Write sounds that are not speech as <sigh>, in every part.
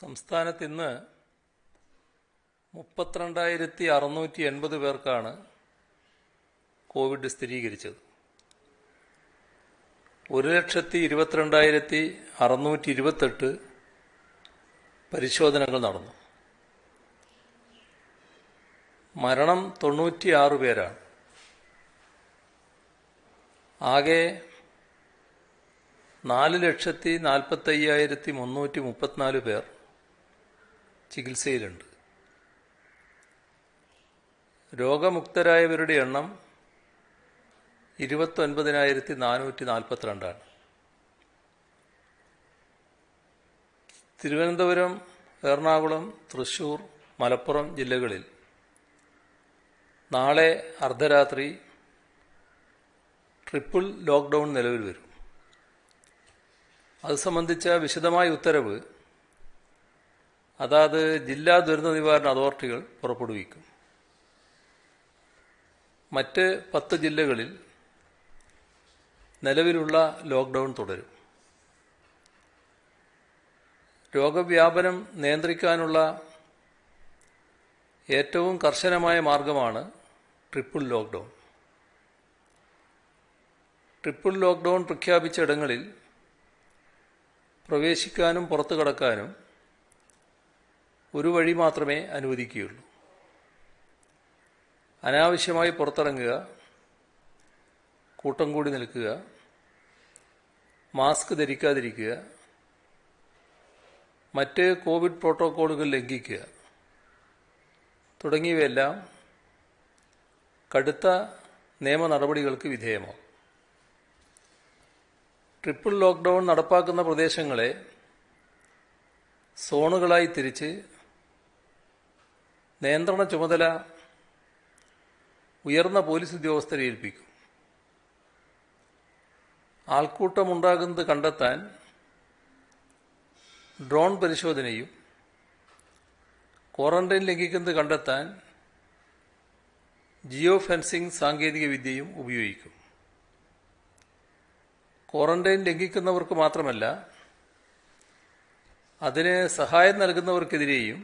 സംസ്ഥാനത്ത് ഇന്ന് മുപ്പത്തിരണ്ടായിരത്തി അറുന്നൂറ്റി എൺപത് പേർക്കാണ് കോവിഡ് സ്ഥിരീകരിച്ചത് ഒരു ലക്ഷത്തി ഇരുപത്തിരണ്ടായിരത്തി അറുന്നൂറ്റി ഇരുപത്തെട്ട് പരിശോധനകൾ നടന്നു മരണം തൊണ്ണൂറ്റി ആറ് പേരാണ് ആകെ നാല് ലക്ഷത്തി നാൽപ്പത്തയ്യായിരത്തി മുന്നൂറ്റി മുപ്പത്തിനാല് പേർ ചികിത്സയിലുണ്ട് രോഗമുക്തരായവരുടെ എണ്ണം ഇരുപത്തൊൻപതിനായിരത്തി നാനൂറ്റി നാൽപ്പത്തിരണ്ടാണ് തിരുവനന്തപുരം എറണാകുളം തൃശൂർ മലപ്പുറം ജില്ലകളിൽ നാളെ അർദ്ധരാത്രി ട്രിപ്പിൾ ലോക്ക്ഡൗൺ നിലവിൽ വരും അത് സംബന്ധിച്ച വിശദമായ ഉത്തരവ് അതാത് ജില്ലാ ദുരന്ത നിവാരണ അതോറിറ്റികൾ പുറപ്പെടുവിക്കും മറ്റ് പത്ത് ജില്ലകളിൽ നിലവിലുള്ള ലോക്ക്ഡൗൺ തുടരും രോഗവ്യാപനം നിയന്ത്രിക്കാനുള്ള ഏറ്റവും കർശനമായ മാർഗമാണ് ട്രിപ്പിൾ ലോക്ക്ഡൗൺ ട്രിപ്പിൾ ലോക്ക്ഡൗൺ പ്രഖ്യാപിച്ച ഇടങ്ങളിൽ പ്രവേശിക്കാനും പുറത്തു കടക്കാനും ഒരു വഴി മാത്രമേ അനുവദിക്കുകയുള്ളൂ അനാവശ്യമായി പുറത്തിറങ്ങുക കൂട്ടം കൂടി നിൽക്കുക മാസ്ക് ധരിക്കാതിരിക്കുക മറ്റ് കോവിഡ് പ്രോട്ടോക്കോളുകൾ ലംഘിക്കുക തുടങ്ങിയവയെല്ലാം കടുത്ത നിയമ നടപടികൾക്ക് വിധേയമാകും ട്രിപ്പിൾ ലോക്ക്ഡൌൺ നടപ്പാക്കുന്ന പ്രദേശങ്ങളെ സോണുകളായി തിരിച്ച് നിയന്ത്രണ ചുമതല ഉയർന്ന പോലീസ് ഉദ്യോഗസ്ഥരെ ഏൽപ്പിക്കും ആൾക്കൂട്ടമുണ്ടാകുന്നത് കണ്ടെത്താൻ ഡ്രോൺ പരിശോധനയും ക്വാറന്റൈൻ ലംഘിക്കുന്നത് കണ്ടെത്താൻ ജിയോ ഫെൻസിംഗ് സാങ്കേതികവിദ്യയും ഉപയോഗിക്കും ക്വാറന്റൈൻ ലംഘിക്കുന്നവർക്ക് മാത്രമല്ല അതിന് സഹായം നൽകുന്നവർക്കെതിരെയും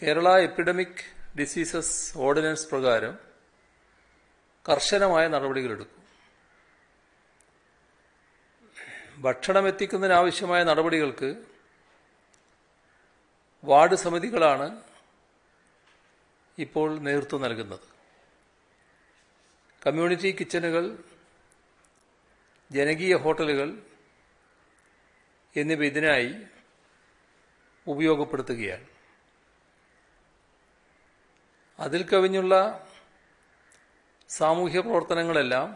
കേരള എപ്പിഡമിക് ഡിസീസസ് ഓർഡിനൻസ് പ്രകാരം കർശനമായ നടപടികളെടുക്കും ഭക്ഷണം എത്തിക്കുന്നതിനാവശ്യമായ നടപടികൾക്ക് വാർഡ് സമിതികളാണ് ഇപ്പോൾ നേതൃത്വം നൽകുന്നത് കമ്മ്യൂണിറ്റി കിച്ചനുകൾ ജനകീയ ഹോട്ടലുകൾ എന്നിവ ഇതിനായി ഉപയോഗപ്പെടുത്തുകയാണ് അതിൽ കവിഞ്ഞുള്ള സാമൂഹ്യ പ്രവർത്തനങ്ങളെല്ലാം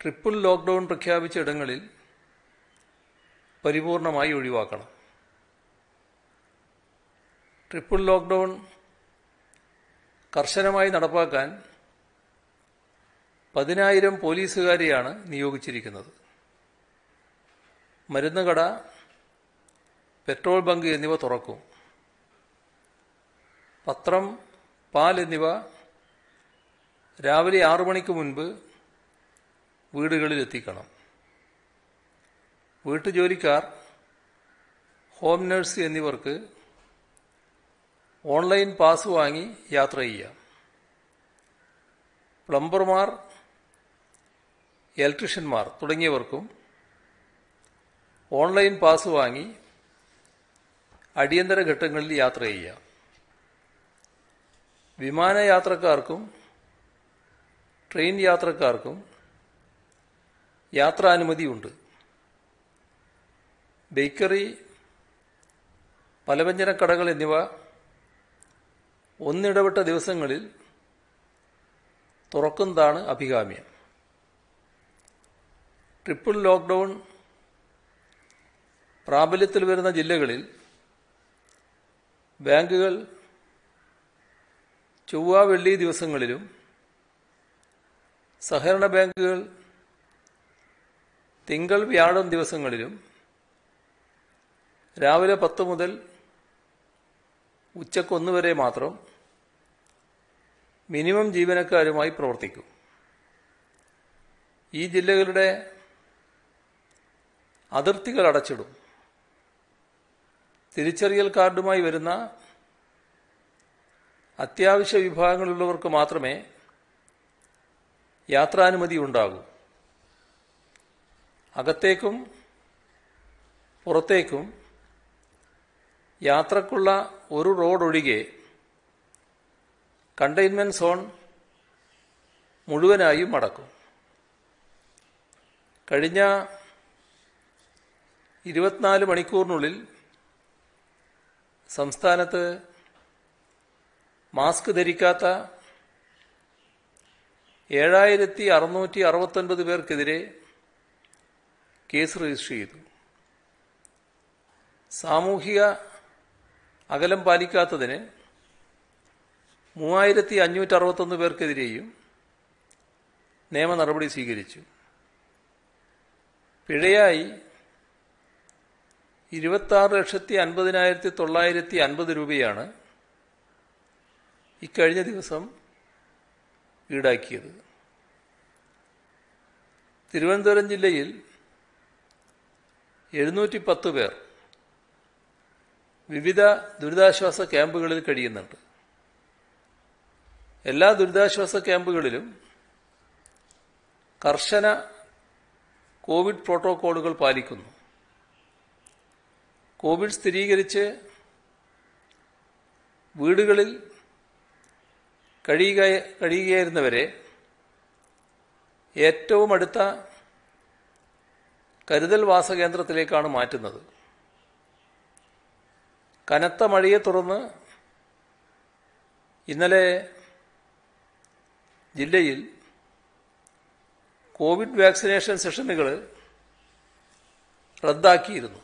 ട്രിപ്പിൾ ലോക്ക്ഡൗൺ പ്രഖ്യാപിച്ച ഇടങ്ങളിൽ പരിപൂർണമായി ഒഴിവാക്കണം ട്രിപ്പിൾ ലോക്ക്ഡൗൺ കർശനമായി നടപ്പാക്കാൻ പതിനായിരം പോലീസുകാരെയാണ് നിയോഗിച്ചിരിക്കുന്നത് മരുന്നുകട പെട്രോൾ ബങ്ക് എന്നിവ തുറക്കും പത്രം പാൽ എന്നിവ രാവിലെ ആറു മണിക്ക് മുൻപ് വീടുകളിൽ എത്തിക്കണം വീട്ടുജോലിക്കാർ ഹോം നഴ്സ് എന്നിവർക്ക് ഓൺലൈൻ പാസ് വാങ്ങി യാത്ര ചെയ്യാം പ്ലംബർമാർ ഇലക്ട്രീഷ്യന്മാർ തുടങ്ങിയവർക്കും ഓൺലൈൻ പാസ് വാങ്ങി അടിയന്തര ഘട്ടങ്ങളിൽ യാത്ര ചെയ്യാം വിമാനയാത്രക്കാർക്കും ട്രെയിൻ യാത്രക്കാർക്കും യാത്രാനുമതിയുണ്ട് ബേക്കറി പലവ്യഞ്ജനക്കടകൾ എന്നിവ ഒന്നിടവിട്ട ദിവസങ്ങളിൽ തുറക്കുന്നതാണ് അഭികാമ്യം ട്രിപ്പിൾ ലോക്ക്ഡൗൺ പ്രാബല്യത്തിൽ വരുന്ന ജില്ലകളിൽ ബാങ്കുകൾ ചൊവ്വ വെള്ളി ദിവസങ്ങളിലും സഹകരണ ബാങ്കുകൾ തിങ്കൾ വ്യാഴം ദിവസങ്ങളിലും രാവിലെ പത്ത് മുതൽ ഉച്ചക്കൊന്ന് വരെ മാത്രം മിനിമം ജീവനക്കാരുമായി പ്രവർത്തിക്കും ഈ ജില്ലകളുടെ അതിർത്തികൾ അടച്ചിടും തിരിച്ചറിയൽ കാർഡുമായി വരുന്ന അത്യാവശ്യ വിഭാഗങ്ങളുള്ളവർക്ക് മാത്രമേ യാത്രാനുമതി ഉണ്ടാകൂ അകത്തേക്കും പുറത്തേക്കും യാത്രക്കുള്ള ഒരു റോഡ് ഒഴികെ കണ്ടെയ്ൻമെന്റ് സോൺ മുഴുവനായും അടക്കും കഴിഞ്ഞ ഇരുപത്തിനാല് മണിക്കൂറിനുള്ളിൽ സംസ്ഥാനത്ത് മാസ്ക് ധരിക്കാത്ത ഏഴായിരത്തി അറുന്നൂറ്റി അറുപത്തൊൻപത് പേർക്കെതിരെ കേസ് രജിസ്റ്റർ ചെയ്തു സാമൂഹിക അകലം പാലിക്കാത്തതിന് മൂവായിരത്തി അഞ്ഞൂറ്റി അറുപത്തൊന്ന് പേർക്കെതിരെയും നിയമ നടപടി സ്വീകരിച്ചു പിഴയായി ഇരുപത്തി ആറ് ലക്ഷത്തി അൻപതിനായിരത്തി തൊള്ളായിരത്തി അൻപത് രൂപയാണ് ഇക്കഴിഞ്ഞ ദിവസം ഈടാക്കിയത് തിരുവനന്തപുരം ജില്ലയിൽ എഴുന്നൂറ്റി പത്ത് പേർ വിവിധ ദുരിതാശ്വാസ ക്യാമ്പുകളിൽ കഴിയുന്നുണ്ട് എല്ലാ ദുരിതാശ്വാസ ക്യാമ്പുകളിലും കർശന കോവിഡ് പ്രോട്ടോക്കോളുകൾ പാലിക്കുന്നു കോവിഡ് സ്ഥിരീകരിച്ച് വീടുകളിൽ കഴിയുക കഴിയുകയായിരുന്നവരെ ഏറ്റവും അടുത്ത കരുതൽ വാസകേന്ദ്രത്തിലേക്കാണ് മാറ്റുന്നത് കനത്ത മഴയെ തുടർന്ന് ഇന്നലെ ജില്ലയിൽ കോവിഡ് വാക്സിനേഷൻ സെഷനുകൾ റദ്ദാക്കിയിരുന്നു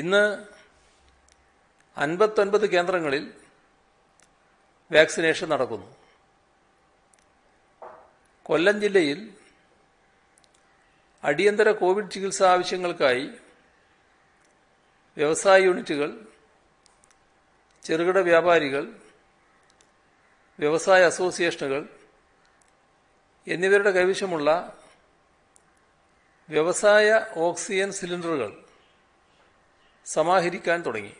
ഇന്ന് അൻപത്തൊൻപത് കേന്ദ്രങ്ങളിൽ വാക്സിനേഷൻ നടക്കുന്നു കൊല്ലം ജില്ലയിൽ അടിയന്തര കോവിഡ് ചികിത്സാ ആവശ്യങ്ങൾക്കായി വ്യവസായ യൂണിറ്റുകൾ ചെറുകിട വ്യാപാരികൾ വ്യവസായ അസോസിയേഷനുകൾ എന്നിവരുടെ കൈവശമുള്ള വ്യവസായ ഓക്സിജൻ സിലിണ്ടറുകൾ സമാഹരിക്കാൻ തുടങ്ങി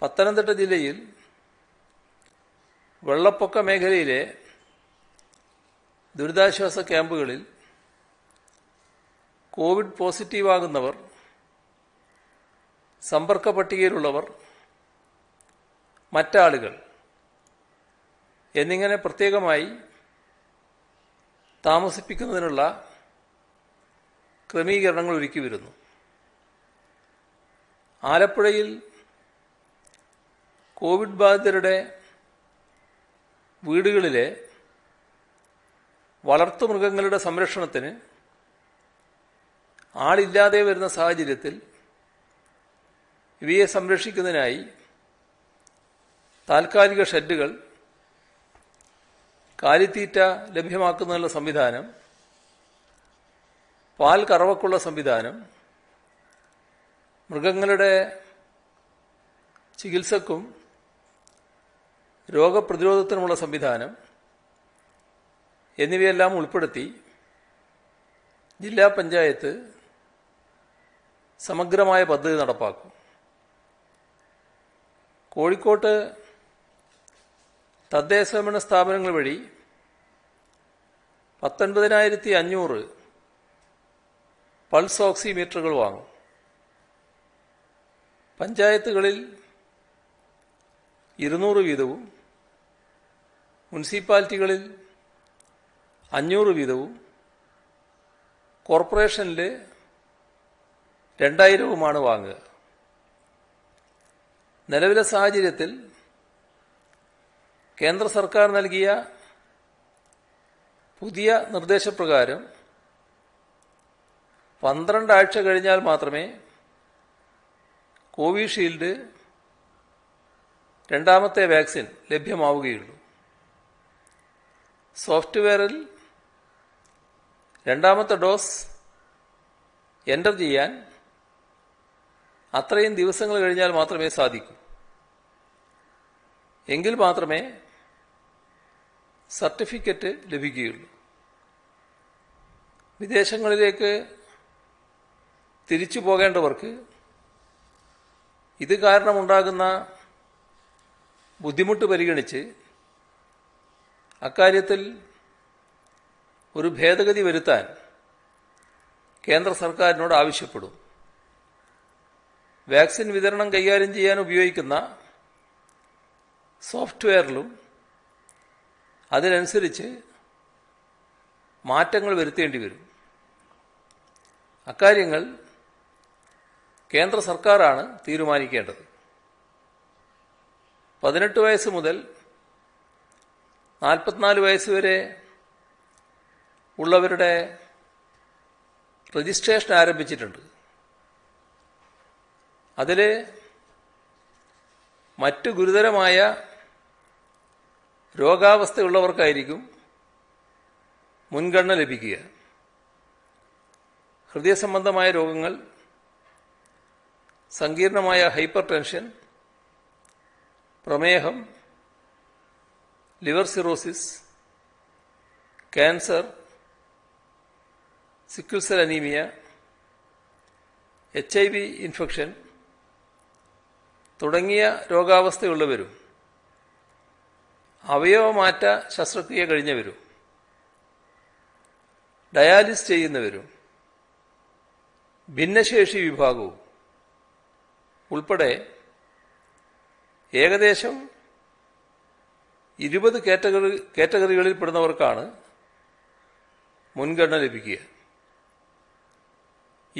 പത്തനംതിട്ട ജില്ലയിൽ വെള്ളപ്പൊക്ക മേഖലയിലെ ദുരിതാശ്വാസ ക്യാമ്പുകളിൽ കോവിഡ് പോസിറ്റീവാകുന്നവർ സമ്പർക്ക പട്ടികയിലുള്ളവർ മറ്റാളുകൾ എന്നിങ്ങനെ പ്രത്യേകമായി താമസിപ്പിക്കുന്നതിനുള്ള ക്രമീകരണങ്ങൾ ഒരുക്കി വരുന്നു ആലപ്പുഴയിൽ കോവിഡ് ബാധിതരുടെ വീടുകളിലെ വളർത്തുമൃഗങ്ങളുടെ സംരക്ഷണത്തിന് ആളില്ലാതെ വരുന്ന സാഹചര്യത്തിൽ ഇവയെ സംരക്ഷിക്കുന്നതിനായി താൽക്കാലിക ഷെഡുകൾ കാലിത്തീറ്റ ലഭ്യമാക്കുന്നതിനുള്ള സംവിധാനം പാൽ കറവക്കുള്ള സംവിധാനം മൃഗങ്ങളുടെ ചികിത്സക്കും രോഗപ്രതിരോധത്തിനുമുള്ള സംവിധാനം എന്നിവയെല്ലാം ഉൾപ്പെടുത്തി ജില്ലാ പഞ്ചായത്ത് സമഗ്രമായ പദ്ധതി നടപ്പാക്കും കോഴിക്കോട്ട് തദ്ദേശ സ്വയംഭരണ സ്ഥാപനങ്ങൾ വഴി പത്തൊൻപതിനായിരത്തി അഞ്ഞൂറ് പൾസ് ഓക്സിമീറ്ററുകൾ വാങ്ങും പഞ്ചായത്തുകളിൽ ഇരുന്നൂറ് വീതവും മുനിസിപ്പാലിറ്റികളിൽ അഞ്ഞൂറ് വീതവും കോർപ്പറേഷനിൽ രണ്ടായിരവുമാണ് വാങ്ങുക നിലവിലെ സാഹചര്യത്തിൽ കേന്ദ്ര സർക്കാർ നൽകിയ പുതിയ നിർദ്ദേശപ്രകാരം പന്ത്രണ്ടാഴ്ച ആഴ്ച കഴിഞ്ഞാൽ മാത്രമേ കോവിഷീൽഡ് രണ്ടാമത്തെ വാക്സിൻ ലഭ്യമാവുകയുള്ളൂ സോഫ്റ്റ്വെയറിൽ രണ്ടാമത്തെ ഡോസ് എൻ്റർ ചെയ്യാൻ അത്രയും ദിവസങ്ങൾ കഴിഞ്ഞാൽ മാത്രമേ സാധിക്കൂ എങ്കിൽ മാത്രമേ സർട്ടിഫിക്കറ്റ് ലഭിക്കുകയുള്ളൂ വിദേശങ്ങളിലേക്ക് തിരിച്ചു പോകേണ്ടവർക്ക് ഇത് കാരണമുണ്ടാകുന്ന ബുദ്ധിമുട്ട് പരിഗണിച്ച് അക്കാര്യത്തിൽ ഒരു ഭേദഗതി വരുത്താൻ കേന്ദ്ര സർക്കാരിനോട് ആവശ്യപ്പെടും വാക്സിൻ വിതരണം കൈകാര്യം ചെയ്യാൻ ഉപയോഗിക്കുന്ന സോഫ്റ്റ്വെയറിലും അതിനനുസരിച്ച് മാറ്റങ്ങൾ വരുത്തേണ്ടി വരും അക്കാര്യങ്ങൾ കേന്ദ്ര സർക്കാരാണ് തീരുമാനിക്കേണ്ടത് പതിനെട്ട് വയസ്സ് മുതൽ നാൽപ്പത്തിനാല് വയസ്സുവരെ ഉള്ളവരുടെ രജിസ്ട്രേഷൻ ആരംഭിച്ചിട്ടുണ്ട് അതിൽ മറ്റു ഗുരുതരമായ രോഗാവസ്ഥയുള്ളവർക്കായിരിക്കും മുൻഗണന ലഭിക്കുക ഹൃദയ സംബന്ധമായ രോഗങ്ങൾ സങ്കീർണമായ ഹൈപ്പർ ടെൻഷൻ പ്രമേഹം liver cirrhosis cancer sickle cell anaemia H I V infection തുടങ്ങിയ രോഗാവസ്ഥയുള്ളവരും അവയവമാറ്റ ശസ്ത്രക്രിയ കഴിഞ്ഞവരും ഡയാലിസ് ചെയ്യുന്നവരും ഭിന്നശേഷി വിഭാഗവും ഉൾപ്പെടെ ഏകദേശം ഇരുപത് കാറ്റഗറി കാറ്റഗറികളിൽ പെടുന്നവർക്കാണ് മുൻഗണന ലഭിക്കുക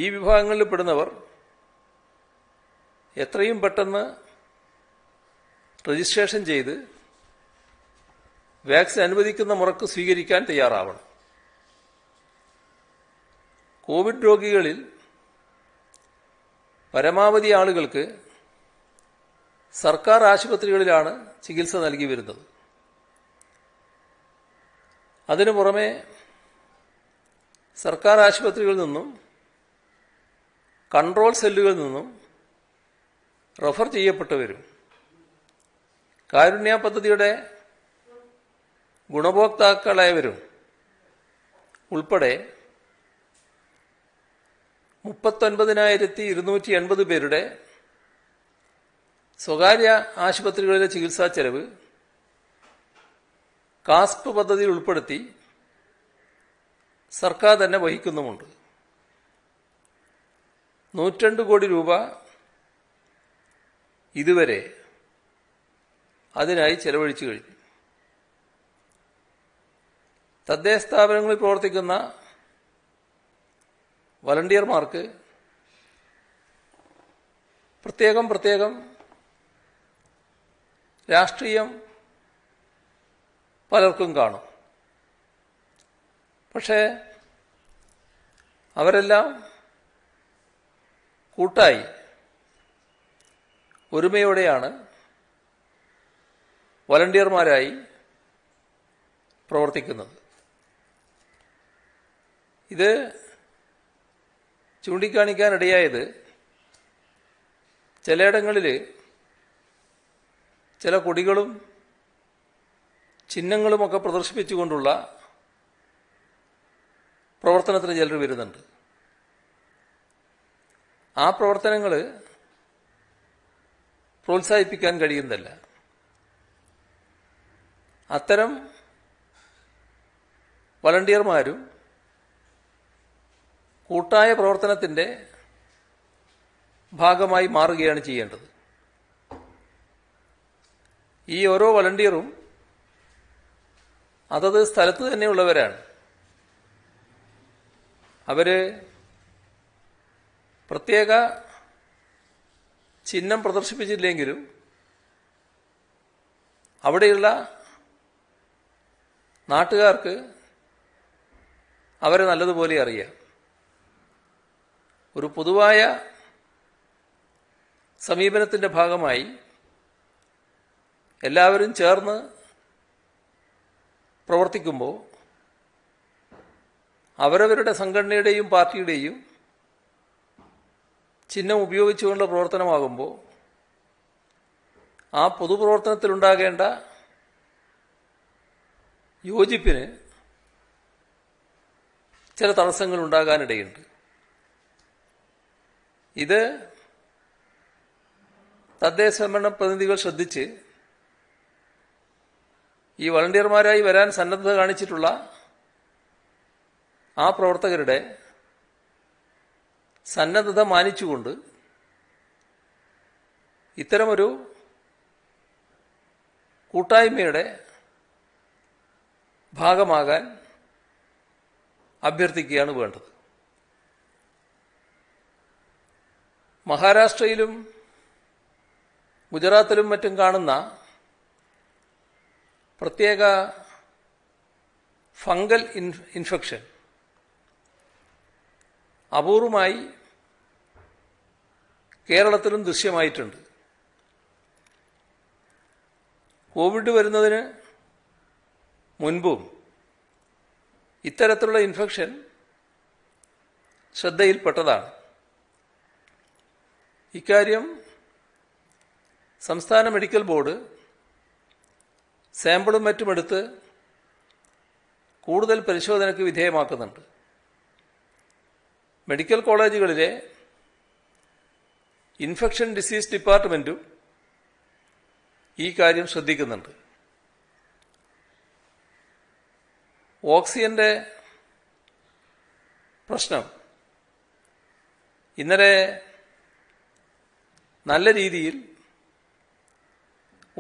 ഈ വിഭാഗങ്ങളിൽ പെടുന്നവർ എത്രയും പെട്ടെന്ന് രജിസ്ട്രേഷൻ ചെയ്ത് വാക്സിൻ അനുവദിക്കുന്ന മുറക്ക് സ്വീകരിക്കാൻ തയ്യാറാവണം കോവിഡ് രോഗികളിൽ പരമാവധി ആളുകൾക്ക് സർക്കാർ ആശുപത്രികളിലാണ് ചികിത്സ നൽകി വരുന്നത് അതിനു പുറമെ സർക്കാർ ആശുപത്രികളിൽ നിന്നും കൺട്രോൾ സെല്ലുകളിൽ നിന്നും റഫർ ചെയ്യപ്പെട്ടവരും കാരുണ്യ പദ്ധതിയുടെ ഗുണഭോക്താക്കളായവരും ഉൾപ്പെടെ മുപ്പത്തൊൻപതിനായിരത്തി ഇരുന്നൂറ്റി എൺപത് പേരുടെ സ്വകാര്യ ആശുപത്രികളിലെ ചികിത്സാ ചെലവ് കാസ്പ് പദ്ധതിയിൽ ഉൾപ്പെടുത്തി സർക്കാർ തന്നെ വഹിക്കുന്നുമുണ്ട് നൂറ്റണ്ട് കോടി രൂപ ഇതുവരെ അതിനായി ചെലവഴിച്ചു കഴിഞ്ഞു തദ്ദേശ സ്ഥാപനങ്ങളിൽ പ്രവർത്തിക്കുന്ന വളണ്ടിയർമാർക്ക് പ്രത്യേകം പ്രത്യേകം രാഷ്ട്രീയം പലർക്കും കാണും പക്ഷേ അവരെല്ലാം കൂട്ടായി ഒരുമയോടെയാണ് വളണ്ടിയർമാരായി പ്രവർത്തിക്കുന്നത് ഇത് ചൂണ്ടിക്കാണിക്കാനിടയായത് ചിലയിടങ്ങളിൽ ചില കൊടികളും ചിഹ്നങ്ങളുമൊക്കെ പ്രദർശിപ്പിച്ചുകൊണ്ടുള്ള പ്രവർത്തനത്തിന് ചിലർ വരുന്നുണ്ട് ആ പ്രവർത്തനങ്ങൾ പ്രോത്സാഹിപ്പിക്കാൻ കഴിയുന്നതല്ല അത്തരം വളണ്ടിയർമാരും കൂട്ടായ പ്രവർത്തനത്തിൻ്റെ ഭാഗമായി മാറുകയാണ് ചെയ്യേണ്ടത് ഈ ഓരോ വളണ്ടിയറും അതത് സ്ഥലത്ത് തന്നെയുള്ളവരാണ് അവര് പ്രത്യേക ചിഹ്നം പ്രദർശിപ്പിച്ചില്ലെങ്കിലും അവിടെയുള്ള നാട്ടുകാർക്ക് അവരെ നല്ലതുപോലെ അറിയാം ഒരു പൊതുവായ സമീപനത്തിൻ്റെ ഭാഗമായി എല്ലാവരും ചേർന്ന് പ്രവർത്തിക്കുമ്പോൾ അവരവരുടെ സംഘടനയുടെയും പാർട്ടിയുടെയും ചിഹ്നം ഉപയോഗിച്ചുകൊണ്ടുള്ള പ്രവർത്തനമാകുമ്പോൾ ആ പൊതുപ്രവർത്തനത്തിലുണ്ടാകേണ്ട യോജിപ്പിന് ചില തടസ്സങ്ങൾ ഉണ്ടാകാനിടയുണ്ട് ഇത് തദ്ദേശ ഭരണ പ്രതിനിധികൾ ശ്രദ്ധിച്ച് ഈ വളണ്ടിയർമാരായി വരാൻ സന്നദ്ധത കാണിച്ചിട്ടുള്ള ആ പ്രവർത്തകരുടെ സന്നദ്ധത മാനിച്ചുകൊണ്ട് ഇത്തരമൊരു കൂട്ടായ്മയുടെ ഭാഗമാകാൻ അഭ്യർത്ഥിക്കുകയാണ് വേണ്ടത് മഹാരാഷ്ട്രയിലും ഗുജറാത്തിലും മറ്റും കാണുന്ന പ്രത്യേക ഫംഗൽ ഇൻഫെക്ഷൻ അപൂർവമായി കേരളത്തിലും ദൃശ്യമായിട്ടുണ്ട് കോവിഡ് വരുന്നതിന് മുൻപും ഇത്തരത്തിലുള്ള ഇൻഫെക്ഷൻ ശ്രദ്ധയിൽപ്പെട്ടതാണ് ഇക്കാര്യം സംസ്ഥാന മെഡിക്കൽ ബോർഡ് സാമ്പിളും എടുത്ത് കൂടുതൽ പരിശോധനയ്ക്ക് വിധേയമാക്കുന്നുണ്ട് മെഡിക്കൽ കോളേജുകളിലെ ഇൻഫെക്ഷൻ ഡിസീസ് ഡിപ്പാർട്ട്മെൻറ്റും ഈ കാര്യം ശ്രദ്ധിക്കുന്നുണ്ട് ഓക്സിജന്റെ പ്രശ്നം ഇന്നലെ നല്ല രീതിയിൽ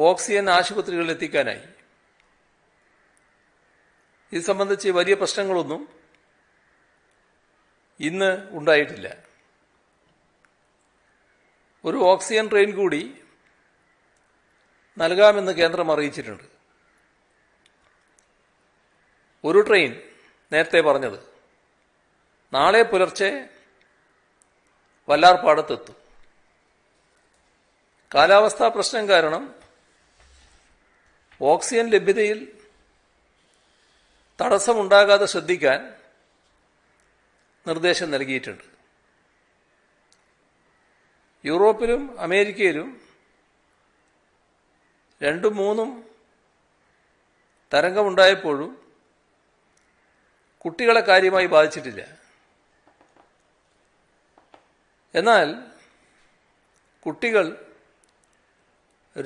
ഓക്സിജൻ ആശുപത്രികളിൽ എത്തിക്കാനായി ഇത് സംബന്ധിച്ച് വലിയ പ്രശ്നങ്ങളൊന്നും ഇന്ന് ഉണ്ടായിട്ടില്ല ഒരു ഓക്സിജൻ ട്രെയിൻ കൂടി നൽകാമെന്ന് കേന്ദ്രം അറിയിച്ചിട്ടുണ്ട് ഒരു ട്രെയിൻ നേരത്തെ പറഞ്ഞത് നാളെ പുലർച്ചെ വല്ലാർപാടത്തെത്തും കാലാവസ്ഥാ പ്രശ്നം കാരണം ഓക്സിജൻ ലഭ്യതയിൽ തടസ്സമുണ്ടാകാതെ ശ്രദ്ധിക്കാൻ നിർദ്ദേശം നൽകിയിട്ടുണ്ട് യൂറോപ്പിലും അമേരിക്കയിലും രണ്ടും മൂന്നും തരംഗമുണ്ടായപ്പോഴും കുട്ടികളെ കാര്യമായി ബാധിച്ചിട്ടില്ല എന്നാൽ കുട്ടികൾ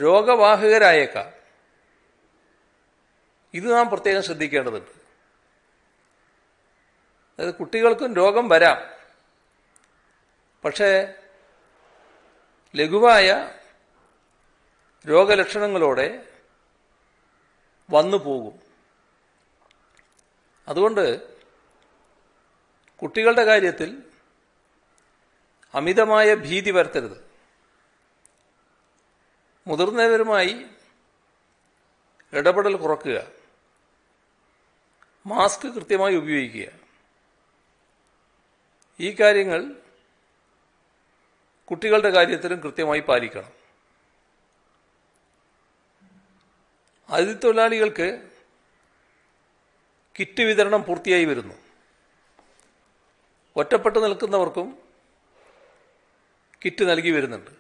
രോഗവാഹകരായേക്കാം ഇത് നാം പ്രത്യേകം ശ്രദ്ധിക്കേണ്ടതുണ്ട് അതായത് കുട്ടികൾക്കും രോഗം വരാം പക്ഷേ ലഘുവായ രോഗലക്ഷണങ്ങളോടെ വന്നു പോകും അതുകൊണ്ട് കുട്ടികളുടെ കാര്യത്തിൽ അമിതമായ ഭീതി വരുത്തരുത് മുതിർന്നവരുമായി ഇടപെടൽ കുറക്കുക മാസ്ക് കൃത്യമായി ഉപയോഗിക്കുക ഈ കാര്യങ്ങൾ കുട്ടികളുടെ കാര്യത്തിലും കൃത്യമായി പാലിക്കണം അതിഥി കിറ്റ് വിതരണം പൂർത്തിയായി വരുന്നു ഒറ്റപ്പെട്ട് നിൽക്കുന്നവർക്കും കിറ്റ് നൽകി വരുന്നുണ്ട്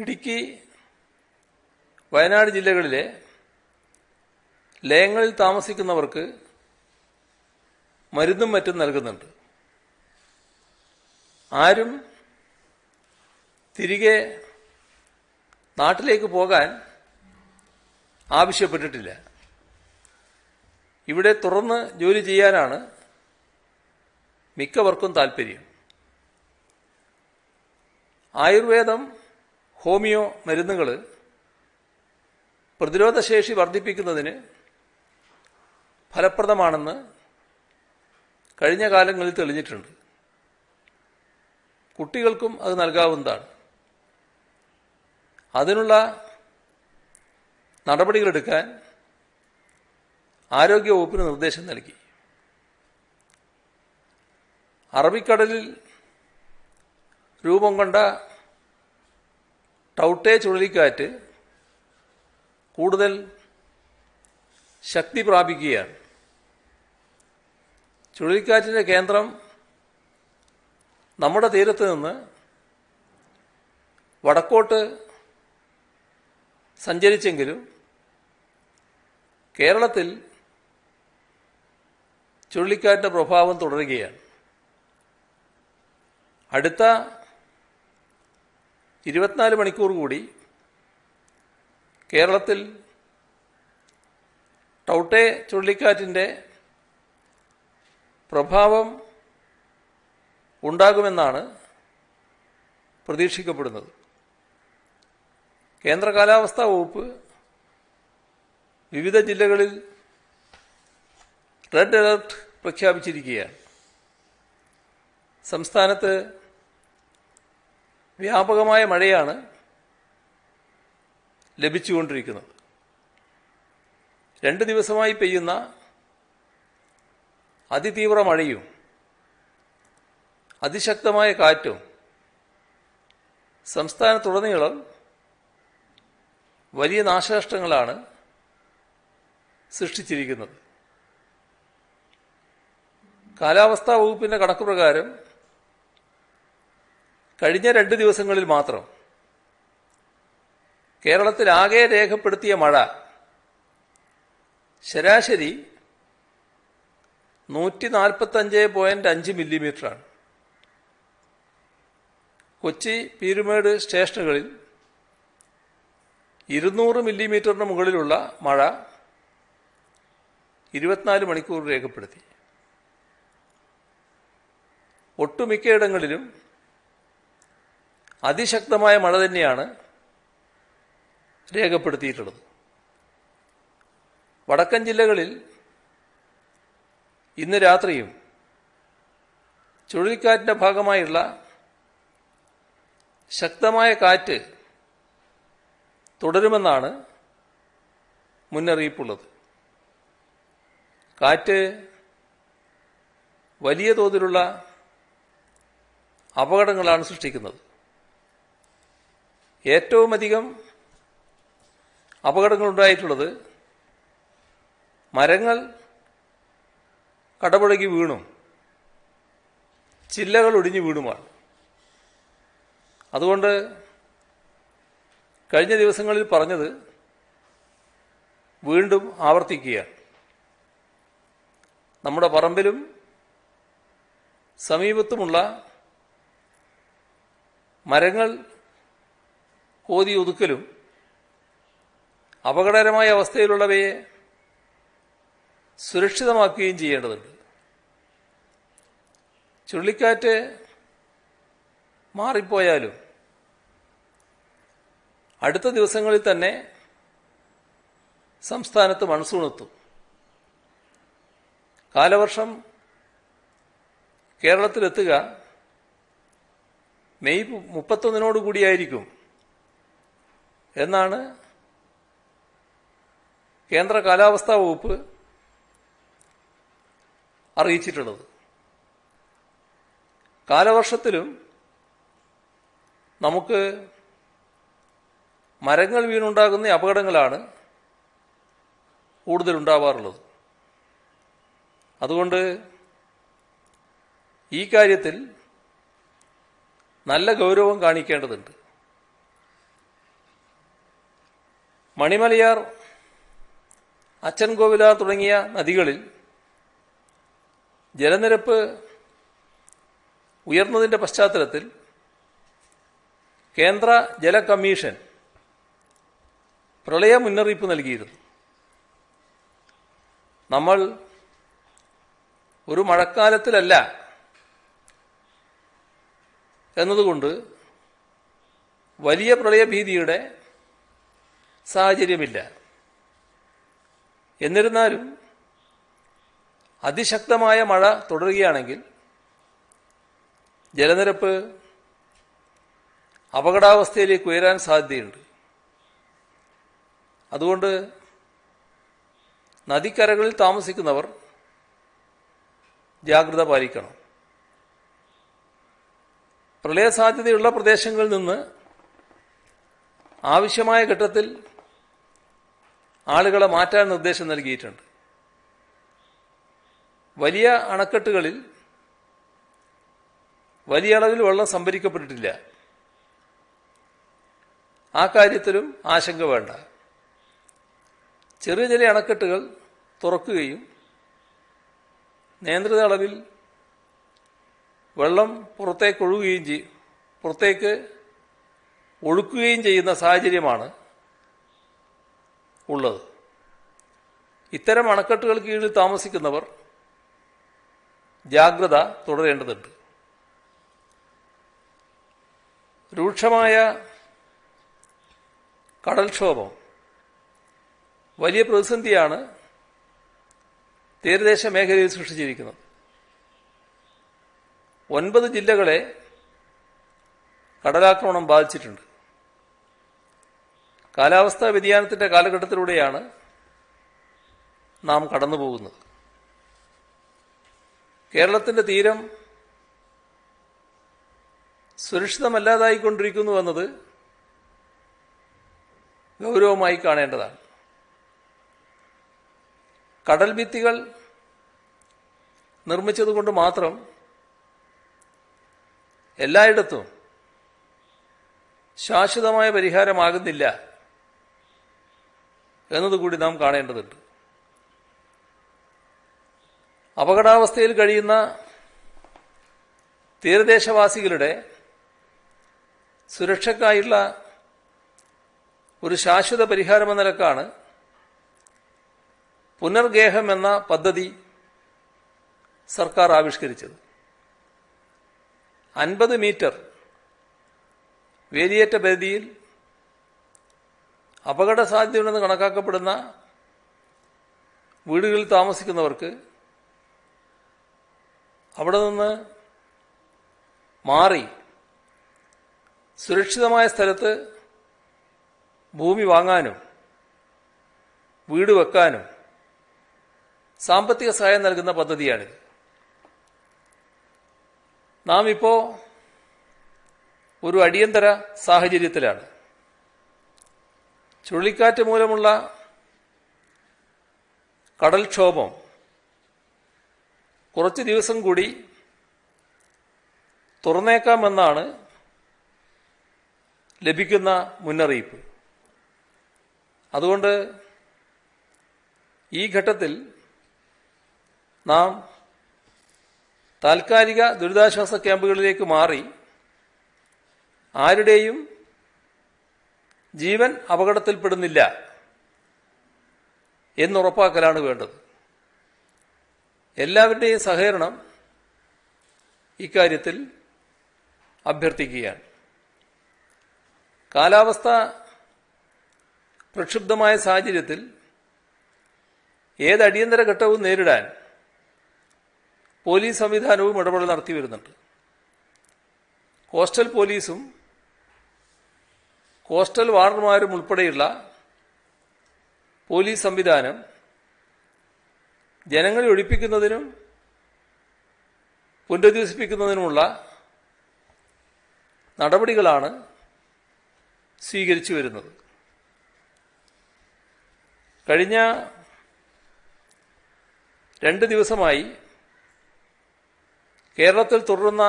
ഇടുക്കി വയനാട് ജില്ലകളിലെ ലയങ്ങളിൽ താമസിക്കുന്നവർക്ക് മരുന്നും മറ്റും നൽകുന്നുണ്ട് ആരും തിരികെ നാട്ടിലേക്ക് പോകാൻ ആവശ്യപ്പെട്ടിട്ടില്ല ഇവിടെ തുറന്ന് ജോലി ചെയ്യാനാണ് മിക്കവർക്കും താല്പര്യം ആയുർവേദം ഹോമിയോ മരുന്നുകൾ പ്രതിരോധശേഷി വർദ്ധിപ്പിക്കുന്നതിന് ഫലപ്രദമാണെന്ന് കഴിഞ്ഞ കാലങ്ങളിൽ തെളിഞ്ഞിട്ടുണ്ട് കുട്ടികൾക്കും അത് നൽകാവുന്നതാണ് അതിനുള്ള നടപടികളെടുക്കാൻ ആരോഗ്യവകുപ്പിന് നിർദ്ദേശം നൽകി അറബിക്കടലിൽ രൂപം കൊണ്ട ടൗട്ടേ ചുഴലിക്കാറ്റ് കൂടുതൽ ശക്തി പ്രാപിക്കുകയാണ് ചുഴലിക്കാറ്റിന്റെ കേന്ദ്രം നമ്മുടെ തീരത്ത് നിന്ന് വടക്കോട്ട് സഞ്ചരിച്ചെങ്കിലും കേരളത്തിൽ ചുഴലിക്കാറ്റിന്റെ പ്രഭാവം തുടരുകയാണ് അടുത്ത ഇരുപത്തിനാല് മണിക്കൂർ കൂടി കേരളത്തിൽ ടൗട്ടെ ചുഴലിക്കാറ്റിൻ്റെ പ്രഭാവം ഉണ്ടാകുമെന്നാണ് പ്രതീക്ഷിക്കപ്പെടുന്നത് കേന്ദ്ര കാലാവസ്ഥാ വകുപ്പ് വിവിധ ജില്ലകളിൽ റെഡ് അലർട്ട് പ്രഖ്യാപിച്ചിരിക്കുകയാണ് സംസ്ഥാനത്ത് വ്യാപകമായ മഴയാണ് ലഭിച്ചുകൊണ്ടിരിക്കുന്നത് രണ്ട് ദിവസമായി പെയ്യുന്ന അതിതീവ്ര മഴയും അതിശക്തമായ കാറ്റും സംസ്ഥാനത്തുടനീളം വലിയ നാശനഷ്ടങ്ങളാണ് സൃഷ്ടിച്ചിരിക്കുന്നത് കാലാവസ്ഥാ വകുപ്പിന്റെ കണക്ക് പ്രകാരം കഴിഞ്ഞ രണ്ട് ദിവസങ്ങളിൽ മാത്രം കേരളത്തിൽ ആകെ രേഖപ്പെടുത്തിയ മഴ ശരാശരി നൂറ്റി അഞ്ച് പോയിന്റ് അഞ്ച് ആണ് കൊച്ചി പീരുമേട് സ്റ്റേഷനുകളിൽ ഇരുന്നൂറ് മില്ലിമീറ്ററിന് മുകളിലുള്ള മഴ ഇരുപത്തിനാല് മണിക്കൂർ രേഖപ്പെടുത്തി ഒട്ടുമിക്കയിടങ്ങളിലും അതിശക്തമായ മഴ തന്നെയാണ് രേഖപ്പെടുത്തിയിട്ടുള്ളത് വടക്കൻ ജില്ലകളിൽ ഇന്ന് രാത്രിയും ചുഴലിക്കാറ്റിന്റെ ഭാഗമായുള്ള ശക്തമായ കാറ്റ് തുടരുമെന്നാണ് മുന്നറിയിപ്പുള്ളത് കാറ്റ് വലിയ തോതിലുള്ള അപകടങ്ങളാണ് സൃഷ്ടിക്കുന്നത് ഏറ്റവുമധികം അപകടങ്ങളുണ്ടായിട്ടുള്ളത് മരങ്ങൾ കടപുഴകി വീണു ചില്ലകൾ ഒടിഞ്ഞു വീണുമാണ് അതുകൊണ്ട് കഴിഞ്ഞ ദിവസങ്ങളിൽ പറഞ്ഞത് വീണ്ടും ആവർത്തിക്കുക നമ്മുടെ പറമ്പിലും സമീപത്തുമുള്ള മരങ്ങൾ കോതി ഒതുക്കലും അപകടകരമായ അവസ്ഥയിലുള്ളവയെ സുരക്ഷിതമാക്കുകയും ചെയ്യേണ്ടതുണ്ട് ചുഴലിക്കാറ്റ് മാറിപ്പോയാലും അടുത്ത ദിവസങ്ങളിൽ തന്നെ സംസ്ഥാനത്ത് മൺസൂൺ എത്തും കാലവർഷം കേരളത്തിലെത്തുക മെയ് മുപ്പത്തൊന്നിനോട് കൂടിയായിരിക്കും എന്നാണ് കേന്ദ്ര കാലാവസ്ഥാ വകുപ്പ് അറിയിച്ചിട്ടുള്ളത് കാലവർഷത്തിലും നമുക്ക് മരങ്ങൾ വീണുണ്ടാകുന്ന അപകടങ്ങളാണ് കൂടുതലുണ്ടാവാറുള്ളത് അതുകൊണ്ട് ഈ കാര്യത്തിൽ നല്ല ഗൗരവം കാണിക്കേണ്ടതുണ്ട് മണിമലയാർ അച്ഛൻ തുടങ്ങിയ നദികളിൽ ജലനിരപ്പ് ഉയർന്നതിൻ്റെ പശ്ചാത്തലത്തിൽ കേന്ദ്ര ജല കമ്മീഷൻ പ്രളയ മുന്നറിയിപ്പ് നൽകിയിരുന്നു നമ്മൾ ഒരു മഴക്കാലത്തിലല്ല എന്നതുകൊണ്ട് വലിയ പ്രളയഭീതിയുടെ സാഹചര്യമില്ല എന്നിരുന്നാലും അതിശക്തമായ മഴ തുടരുകയാണെങ്കിൽ ജലനിരപ്പ് അപകടാവസ്ഥയിലേക്ക് ഉയരാൻ സാധ്യതയുണ്ട് അതുകൊണ്ട് നദിക്കരകളിൽ താമസിക്കുന്നവർ ജാഗ്രത പാലിക്കണം പ്രളയ സാധ്യതയുള്ള പ്രദേശങ്ങളിൽ നിന്ന് ആവശ്യമായ ഘട്ടത്തിൽ ആളുകളെ മാറ്റാൻ നിർദ്ദേശം നൽകിയിട്ടുണ്ട് വലിയ അണക്കെട്ടുകളിൽ വലിയ അളവിൽ വെള്ളം സംഭരിക്കപ്പെട്ടിട്ടില്ല ആ കാര്യത്തിലും ആശങ്ക വേണ്ട ചെറിയ ചെറിയ അണക്കെട്ടുകൾ തുറക്കുകയും നിയന്ത്രിത അളവിൽ വെള്ളം പുറത്തേക്ക് ഒഴുകുകയും ചെയ്യും പുറത്തേക്ക് ഒഴുക്കുകയും ചെയ്യുന്ന സാഹചര്യമാണ് ഉള്ളത് ഇത്തരം അണക്കെട്ടുകൾ കീഴിൽ താമസിക്കുന്നവർ ജാഗ്രത തുടരേണ്ടതുണ്ട് രൂക്ഷമായ കടൽക്ഷോഭം വലിയ പ്രതിസന്ധിയാണ് തീരദേശ മേഖലയിൽ സൃഷ്ടിച്ചിരിക്കുന്നത് ഒൻപത് ജില്ലകളെ കടലാക്രമണം ബാധിച്ചിട്ടുണ്ട് കാലാവസ്ഥാ വ്യതിയാനത്തിന്റെ കാലഘട്ടത്തിലൂടെയാണ് നാം കടന്നുപോകുന്നത് കേരളത്തിന്റെ തീരം സുരക്ഷിതമല്ലാതായിക്കൊണ്ടിരിക്കുന്നു എന്നത് ഗൗരവമായി കാണേണ്ടതാണ് കടൽഭിത്തികൾ നിർമ്മിച്ചതുകൊണ്ട് മാത്രം എല്ലായിടത്തും ശാശ്വതമായ പരിഹാരമാകുന്നില്ല എന്നതുകൂടി നാം കാണേണ്ടതുണ്ട് അപകടാവസ്ഥയിൽ കഴിയുന്ന തീരദേശവാസികളുടെ സുരക്ഷയ്ക്കായുള്ള ഒരു ശാശ്വത പരിഹാരമെന്ന നിലക്കാണ് പുനർഗേഹം എന്ന പദ്ധതി സർക്കാർ ആവിഷ്കരിച്ചത് അൻപത് മീറ്റർ വേലിയേറ്റ പരിധിയിൽ അപകട സാധ്യതയുണ്ടെന്ന് കണക്കാക്കപ്പെടുന്ന വീടുകളിൽ താമസിക്കുന്നവർക്ക് അവിടെ നിന്ന് മാറി സുരക്ഷിതമായ സ്ഥലത്ത് ഭൂമി വാങ്ങാനും വീട് വെക്കാനും സാമ്പത്തിക സഹായം നൽകുന്ന പദ്ധതിയാണിത് നാം ഇപ്പോൾ ഒരു അടിയന്തര സാഹചര്യത്തിലാണ് ചുഴലിക്കാറ്റ് മൂലമുള്ള കടൽക്ഷോഭം കുറച്ച് ദിവസം കൂടി തുറന്നേക്കാമെന്നാണ് ലഭിക്കുന്ന മുന്നറിയിപ്പ് അതുകൊണ്ട് ഈ ഘട്ടത്തിൽ നാം താൽക്കാലിക ദുരിതാശ്വാസ ക്യാമ്പുകളിലേക്ക് മാറി ആരുടെയും ജീവൻ അപകടത്തിൽപ്പെടുന്നില്ല എന്നുറപ്പാക്കലാണ് വേണ്ടത് എല്ലാവരുടെയും സഹകരണം ഇക്കാര്യത്തിൽ അഭ്യർത്ഥിക്കുകയാണ് കാലാവസ്ഥ പ്രക്ഷുബ്ധമായ സാഹചര്യത്തിൽ ഏതടിയന്തര ഘട്ടവും നേരിടാൻ പോലീസ് സംവിധാനവും ഇടപെടൽ നടത്തി വരുന്നുണ്ട് കോസ്റ്റൽ പോലീസും കോസ്റ്റൽ വാർഡർമാരും ഉൾപ്പെടെയുള്ള പോലീസ് സംവിധാനം ജനങ്ങളെ ഒഴിപ്പിക്കുന്നതിനും പുനരധിവസിപ്പിക്കുന്നതിനുമുള്ള നടപടികളാണ് സ്വീകരിച്ചു വരുന്നത് കഴിഞ്ഞ രണ്ട് ദിവസമായി കേരളത്തിൽ തുടരുന്ന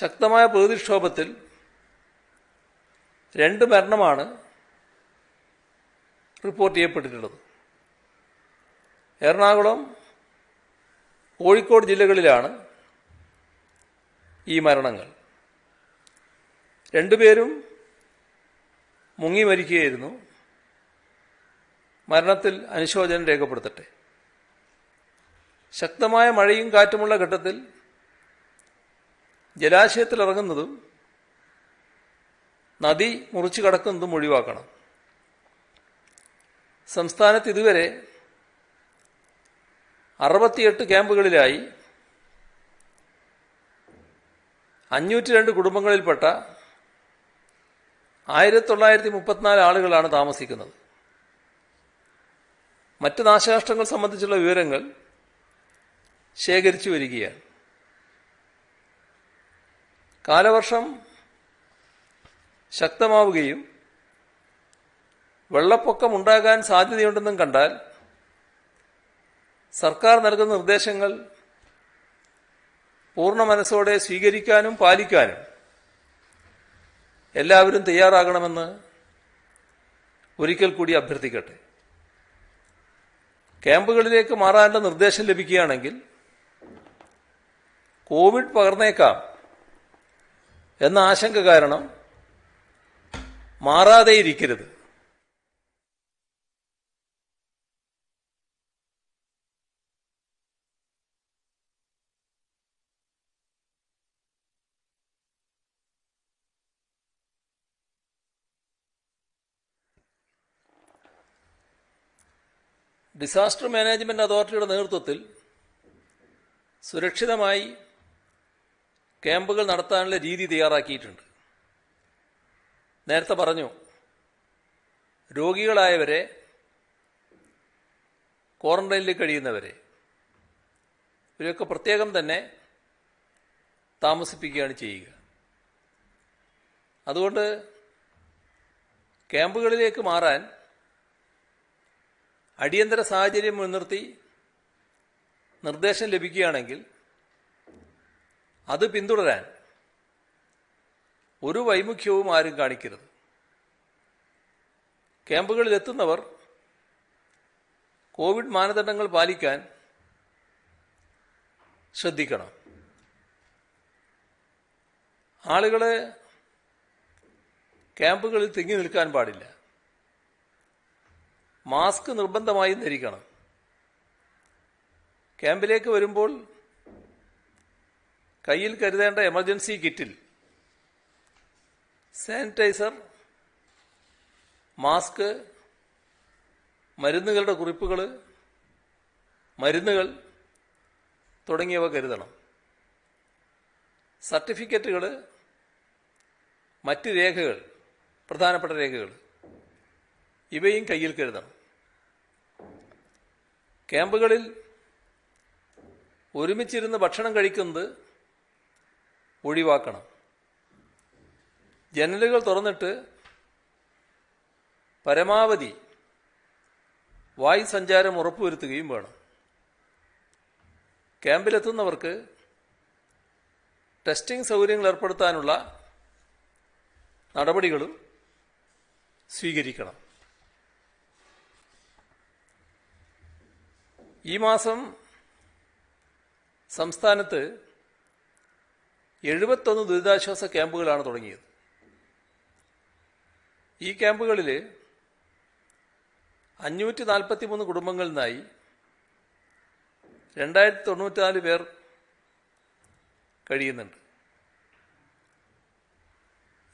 ശക്തമായ പ്രകൃതിക്ഷോഭത്തിൽ രണ്ട് മരണമാണ് റിപ്പോർട്ട് ചെയ്യപ്പെട്ടിട്ടുള്ളത് എറണാകുളം കോഴിക്കോട് ജില്ലകളിലാണ് ഈ മരണങ്ങൾ രണ്ടുപേരും മുങ്ങി മരിക്കുകയായിരുന്നു മരണത്തിൽ അനുശോചനം രേഖപ്പെടുത്തട്ടെ ശക്തമായ മഴയും കാറ്റുമുള്ള ഘട്ടത്തിൽ ജലാശയത്തിൽ ഇറങ്ങുന്നതും നദി മുറിച്ചു കടക്കുന്നതും ഒഴിവാക്കണം സംസ്ഥാനത്ത് ഇതുവരെ അറുപത്തിയെട്ട് ക്യാമ്പുകളിലായി അഞ്ഞൂറ്റി രണ്ട് കുടുംബങ്ങളിൽപ്പെട്ട ആയിരത്തി തൊള്ളായിരത്തി മുപ്പത്തിനാല് ആളുകളാണ് താമസിക്കുന്നത് മറ്റ് നാശനഷ്ടങ്ങൾ സംബന്ധിച്ചുള്ള വിവരങ്ങൾ ശേഖരിച്ചു വരികയാണ് കാലവർഷം ശക്തമാവുകയും വെള്ളപ്പൊക്കം ഉണ്ടാകാൻ സാധ്യതയുണ്ടെന്നും കണ്ടാൽ സർക്കാർ നൽകുന്ന നിർദ്ദേശങ്ങൾ പൂർണ്ണ മനസ്സോടെ സ്വീകരിക്കാനും പാലിക്കാനും എല്ലാവരും തയ്യാറാകണമെന്ന് ഒരിക്കൽ കൂടി അഭ്യർത്ഥിക്കട്ടെ ക്യാമ്പുകളിലേക്ക് മാറാനുള്ള നിർദ്ദേശം ലഭിക്കുകയാണെങ്കിൽ കോവിഡ് പകർന്നേക്കാം എന്ന ആശങ്ക കാരണം മാറാതെയിരിക്കരുത് ഇരിക്കരുത് ഡിസാസ്റ്റർ മാനേജ്മെൻറ്റ് അതോറിറ്റിയുടെ നേതൃത്വത്തിൽ സുരക്ഷിതമായി ക്യാമ്പുകൾ നടത്താനുള്ള രീതി തയ്യാറാക്കിയിട്ടുണ്ട് നേരത്തെ പറഞ്ഞു രോഗികളായവരെ ക്വാറന്റൈനിൽ കഴിയുന്നവരെ ഇവരെയൊക്കെ പ്രത്യേകം തന്നെ താമസിപ്പിക്കുകയാണ് ചെയ്യുക അതുകൊണ്ട് ക്യാമ്പുകളിലേക്ക് മാറാൻ അടിയന്തര സാഹചര്യം മുൻനിർത്തി നിർദ്ദേശം ലഭിക്കുകയാണെങ്കിൽ അത് പിന്തുടരാൻ ഒരു വൈമുഖ്യവും ആരും കാണിക്കരുത് ക്യാമ്പുകളിൽ എത്തുന്നവർ കോവിഡ് മാനദണ്ഡങ്ങൾ പാലിക്കാൻ ശ്രദ്ധിക്കണം ആളുകളെ ക്യാമ്പുകളിൽ തിങ്ങി നിൽക്കാൻ പാടില്ല മാസ്ക് നിർബന്ധമായും ധരിക്കണം ക്യാമ്പിലേക്ക് വരുമ്പോൾ കയ്യിൽ കരുതേണ്ട എമർജൻസി കിറ്റിൽ സാനിറ്റൈസർ മാസ്ക് മരുന്നുകളുടെ കുറിപ്പുകൾ മരുന്നുകൾ തുടങ്ങിയവ കരുതണം സർട്ടിഫിക്കറ്റുകൾ മറ്റ് രേഖകൾ പ്രധാനപ്പെട്ട രേഖകൾ ഇവയും കയ്യിൽ കരുതണം ക്യാമ്പുകളിൽ ഒരുമിച്ചിരുന്ന് ഭക്ഷണം കഴിക്കുന്നത് ഒഴിവാക്കണം ജനലുകൾ തുറന്നിട്ട് പരമാവധി വായു സഞ്ചാരം ഉറപ്പുവരുത്തുകയും വേണം ക്യാമ്പിലെത്തുന്നവർക്ക് ടെസ്റ്റിംഗ് സൗകര്യങ്ങൾ ഏർപ്പെടുത്താനുള്ള നടപടികളും സ്വീകരിക്കണം ഈ മാസം സംസ്ഥാനത്ത് എഴുപത്തൊന്ന് ദുരിതാശ്വാസ ക്യാമ്പുകളാണ് തുടങ്ങിയത് ഈ ക്യാമ്പുകളിൽ അഞ്ഞൂറ്റി നാൽപ്പത്തി മൂന്ന് കുടുംബങ്ങളിൽ നിന്നായി രണ്ടായിരത്തി തൊണ്ണൂറ്റിനാല് പേർ കഴിയുന്നുണ്ട്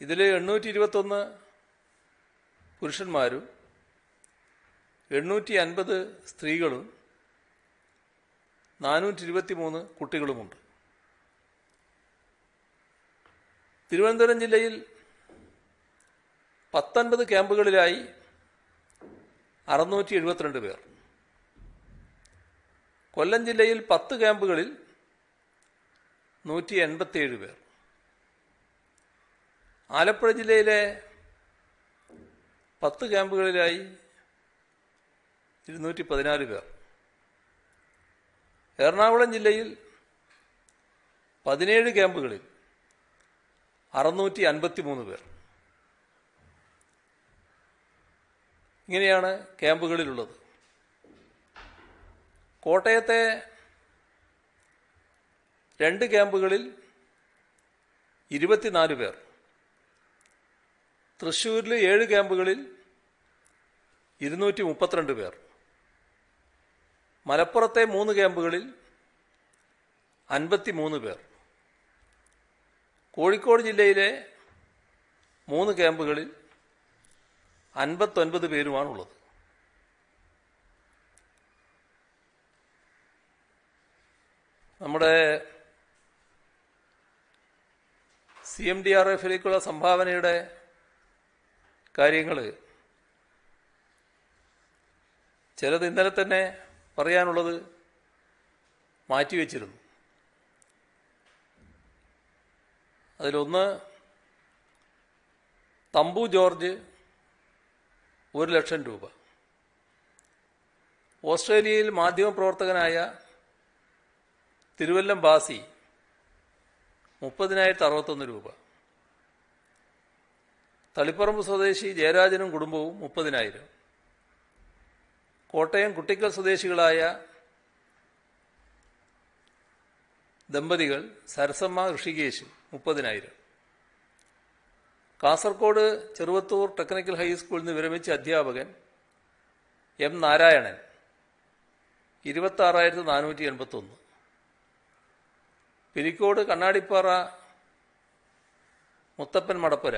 ഇതിൽ എണ്ണൂറ്റി ഇരുപത്തൊന്ന് പുരുഷന്മാരും എണ്ണൂറ്റി അൻപത് സ്ത്രീകളും നാനൂറ്റി ഇരുപത്തി മൂന്ന് കുട്ടികളുമുണ്ട് തിരുവനന്തപുരം ജില്ലയിൽ പത്തൊൻപത് ക്യാമ്പുകളിലായി അറുന്നൂറ്റി എഴുപത്തിരണ്ട് പേർ കൊല്ലം ജില്ലയിൽ പത്ത് ക്യാമ്പുകളിൽ നൂറ്റി എൺപത്തിയേഴ് പേർ ആലപ്പുഴ ജില്ലയിലെ പത്ത് ക്യാമ്പുകളിലായി ഇരുന്നൂറ്റി പതിനാല് പേർ എറണാകുളം ജില്ലയിൽ പതിനേഴ് ക്യാമ്പുകളിൽ അറുന്നൂറ്റി അൻപത്തി മൂന്ന് പേർ ഇങ്ങനെയാണ് ക്യാമ്പുകളിലുള്ളത് കോട്ടയത്തെ രണ്ട് ക്യാമ്പുകളിൽ ഇരുപത്തിനാല് പേർ തൃശ്ശൂരിൽ ഏഴ് ക്യാമ്പുകളിൽ ഇരുന്നൂറ്റി മുപ്പത്തിരണ്ട് പേർ മലപ്പുറത്തെ മൂന്ന് ക്യാമ്പുകളിൽ മൂന്ന് പേർ കോഴിക്കോട് ജില്ലയിലെ മൂന്ന് ക്യാമ്പുകളിൽ അൻപത്തൊൻപത് പേരുമാണുള്ളത് നമ്മുടെ സി എം ഡി ആർ എഫിലേക്കുള്ള സംഭാവനയുടെ കാര്യങ്ങൾ ചിലത് ഇന്നലെ തന്നെ പറയാനുള്ളത് മാറ്റിവെച്ചിരുന്നു അതിലൊന്ന് തമ്പു ജോർജ് ഒരു ലക്ഷം രൂപ ഓസ്ട്രേലിയയിൽ മാധ്യമപ്രവർത്തകനായ തിരുവല്ലം ബാസി മുപ്പതിനായിരത്തി അറുപത്തൊന്ന് രൂപ തളിപ്പറമ്പ് സ്വദേശി ജയരാജനും കുടുംബവും മുപ്പതിനായിരം കോട്ടയം കുട്ടിക്കൽ സ്വദേശികളായ ദമ്പതികൾ സരസമ്മ ഋഷികേശ് മുപ്പതിനായിരം കാസർഗോഡ് ചെറുവത്തൂർ ടെക്നിക്കൽ ഹൈസ്കൂളിൽ നിന്ന് വിരമിച്ച അധ്യാപകൻ എം നാരായണൻ ഇരുപത്താറായിരത്തി നാനൂറ്റി എൺപത്തൊന്ന് പിരിക്കോട് കണ്ണാടിപ്പാറ മുത്തപ്പൻ മടപ്പുര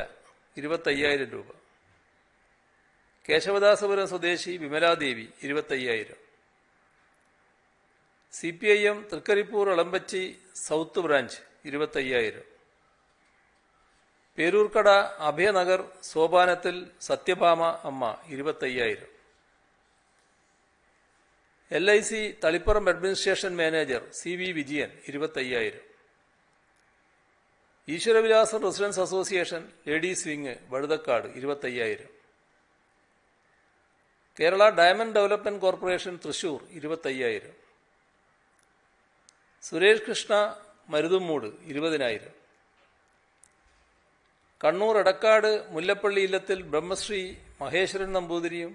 ഇരുപത്തയ്യായിരം രൂപ കേശവദാസപുരം സ്വദേശി വിമലാദേവി ഇരുപത്തയ്യായിരം C P I M Thrikaripur Elambachi south branch ഇരുപത്തയ്യായിരം പേരൂർക്കട അഭയനഗർ സോപാനത്തിൽ സത്യഭാമ അമ്മ ഇരുപത്തയ്യായിരം L I C Thalippuram administration manager C V Vijayan ഇരുപത്തയ്യായിരം Eswaravilasam residence association ladies wing Vazhuthacaud ഇരുപത്തയ്യായിരം Kerala diamond development corporation Thrissur ഇരുപത്തയ്യായിരം സുരേഷ് കൃഷ്ണ മരുതുമൂട് ഇരുപതിനായിരം കണ്ണൂർ എടക്കാട് മുല്ലപ്പള്ളി ഇല്ലത്തിൽ ബ്രഹ്മശ്രീ മഹേശ്വരൻ നമ്പൂതിരിയും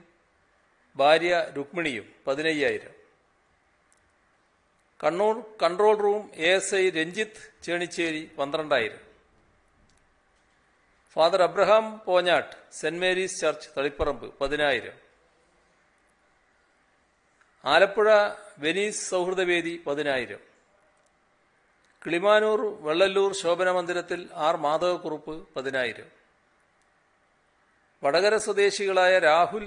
ഭാര്യ രുക്മിണിയും പതിനയ്യായിരം Kannur control room A S I Ranjith Chenicheri പന്ത്രണ്ടായിരം father Abraham Ponjattu Saint Mary's church Taliparamba പതിനായിരം ആലപ്പുഴ വെനീസ് സൗഹൃദവേദി പതിനായിരം കിളിമാനൂർ വെള്ളല്ലൂർ ശോഭന മന്ദിരത്തിൽ ആർ മാധവക്കുറുപ്പ് പതിനായിരം വടകര സ്വദേശികളായ രാഹുൽ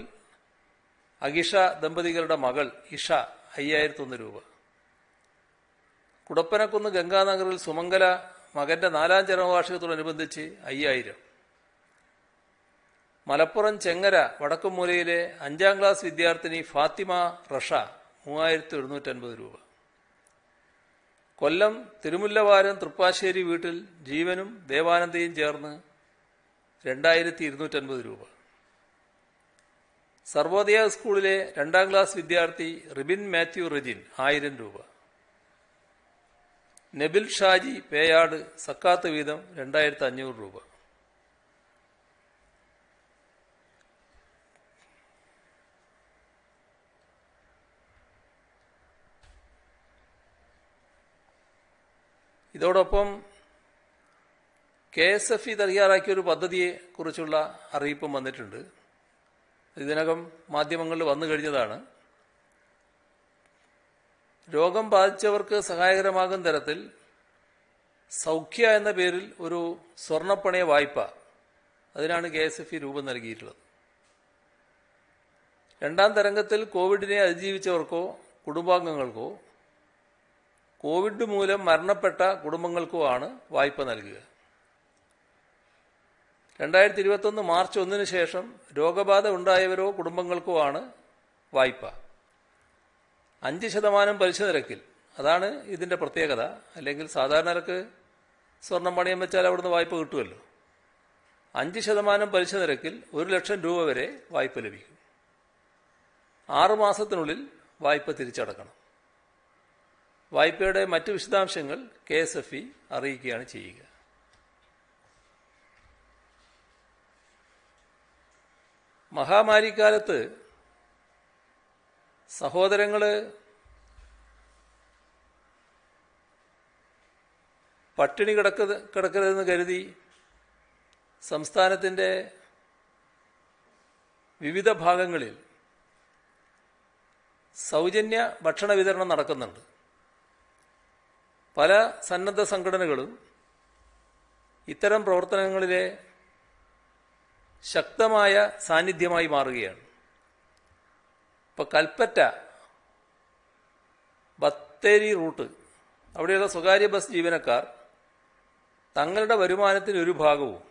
അഗിഷ ദമ്പതികളുടെ മകൾ ഇഷ ഒന്ന് രൂപ കുടപ്പനക്കുന്ന് ഗംഗാനഗറിൽ സുമംഗല മകന്റെ നാലാം ചരമവാർഷികത്തോടനുബന്ധിച്ച് അയ്യായിരം മലപ്പുറം ചെങ്ങര വടക്കുമൂലയിലെ അഞ്ചാം ക്ലാസ് വിദ്യാർത്ഥിനി ഫാത്തിമ റഷ മൂവായിരത്തി എഴുന്നൂറ്റൻപത് രൂപ കൊല്ലം തിരുമുല്ലവാരം തൃപ്പാശ്ശേരി വീട്ടിൽ ജീവനും ദേവാനന്ദയും ചേർന്ന് രണ്ടായിരത്തി ഇരുന്നൂറ്റൻപത് രൂപ സർവോദയ സ്കൂളിലെ രണ്ടാം ക്ലാസ് വിദ്യാർത്ഥി റിബിൻ മാത്യു റിജിൻ ആയിരം രൂപ നബിൽ ഷാജി പേയാട് സക്കാത്ത് വീതം രണ്ടായിരത്തി അഞ്ഞൂറ് രൂപ ഇതോടൊപ്പം കെ എസ് എഫ് ഇ തയ്യാറാക്കിയ ഒരു പദ്ധതിയെക്കുറിച്ചുള്ള അറിയിപ്പും വന്നിട്ടുണ്ട് ഇതിനകം മാധ്യമങ്ങളിൽ വന്നു കഴിഞ്ഞതാണ് രോഗം ബാധിച്ചവർക്ക് സഹായകരമാകും തരത്തിൽ സൗഖ്യ എന്ന പേരിൽ ഒരു സ്വർണപ്പണയ വായ്പ അതിനാണ് കെ എസ് എഫ് ഇ രൂപം നൽകിയിട്ടുള്ളത് രണ്ടാം തരംഗത്തിൽ കോവിഡിനെ അതിജീവിച്ചവർക്കോ കുടുംബാംഗങ്ങൾക്കോ കോവിഡ് മൂലം മരണപ്പെട്ട കുടുംബങ്ങൾക്കുമാണ് വായ്പ നൽകുക രണ്ടായിരത്തി ഇരുപത്തൊന്ന് മാർച്ച് ഒന്നിന് ശേഷം രോഗബാധ ഉണ്ടായവരോ കുടുംബങ്ങൾക്കുമാണ് വായ്പ അഞ്ച് ശതമാനം പലിശ നിരക്കിൽ അതാണ് ഇതിൻ്റെ പ്രത്യേകത അല്ലെങ്കിൽ സാധാരണ നിരക്ക് സ്വർണം പണയം വെച്ചാൽ അവിടുന്ന് വായ്പ കിട്ടുമല്ലോ അഞ്ച് ശതമാനം പലിശ നിരക്കിൽ ഒരു ലക്ഷം രൂപ വരെ വായ്പ ലഭിക്കും ആറുമാസത്തിനുള്ളിൽ വായ്പ തിരിച്ചടക്കണം വായ്പയുടെ മറ്റു വിശദാംശങ്ങൾ കെ എസ് എഫ് ഇ അറിയിക്കുകയാണ് ചെയ്യുക മഹാമാരിക്കാലത്ത് സഹോദരങ്ങൾ പട്ടിണി കിടക്ക കിടക്കരുതെന്ന് കരുതി സംസ്ഥാനത്തിൻ്റെ വിവിധ ഭാഗങ്ങളിൽ സൗജന്യ ഭക്ഷണ വിതരണം നടക്കുന്നുണ്ട് പല സന്നദ്ധ സംഘടനകളും ഇത്തരം പ്രവർത്തനങ്ങളിലെ ശക്തമായ സാന്നിധ്യമായി മാറുകയാണ് ഇപ്പം കൽപ്പറ്റ ബത്തേരി റൂട്ട് അവിടെയുള്ള സ്വകാര്യ ബസ് ജീവനക്കാർ തങ്ങളുടെ വരുമാനത്തിന് ഒരു ഭാഗവും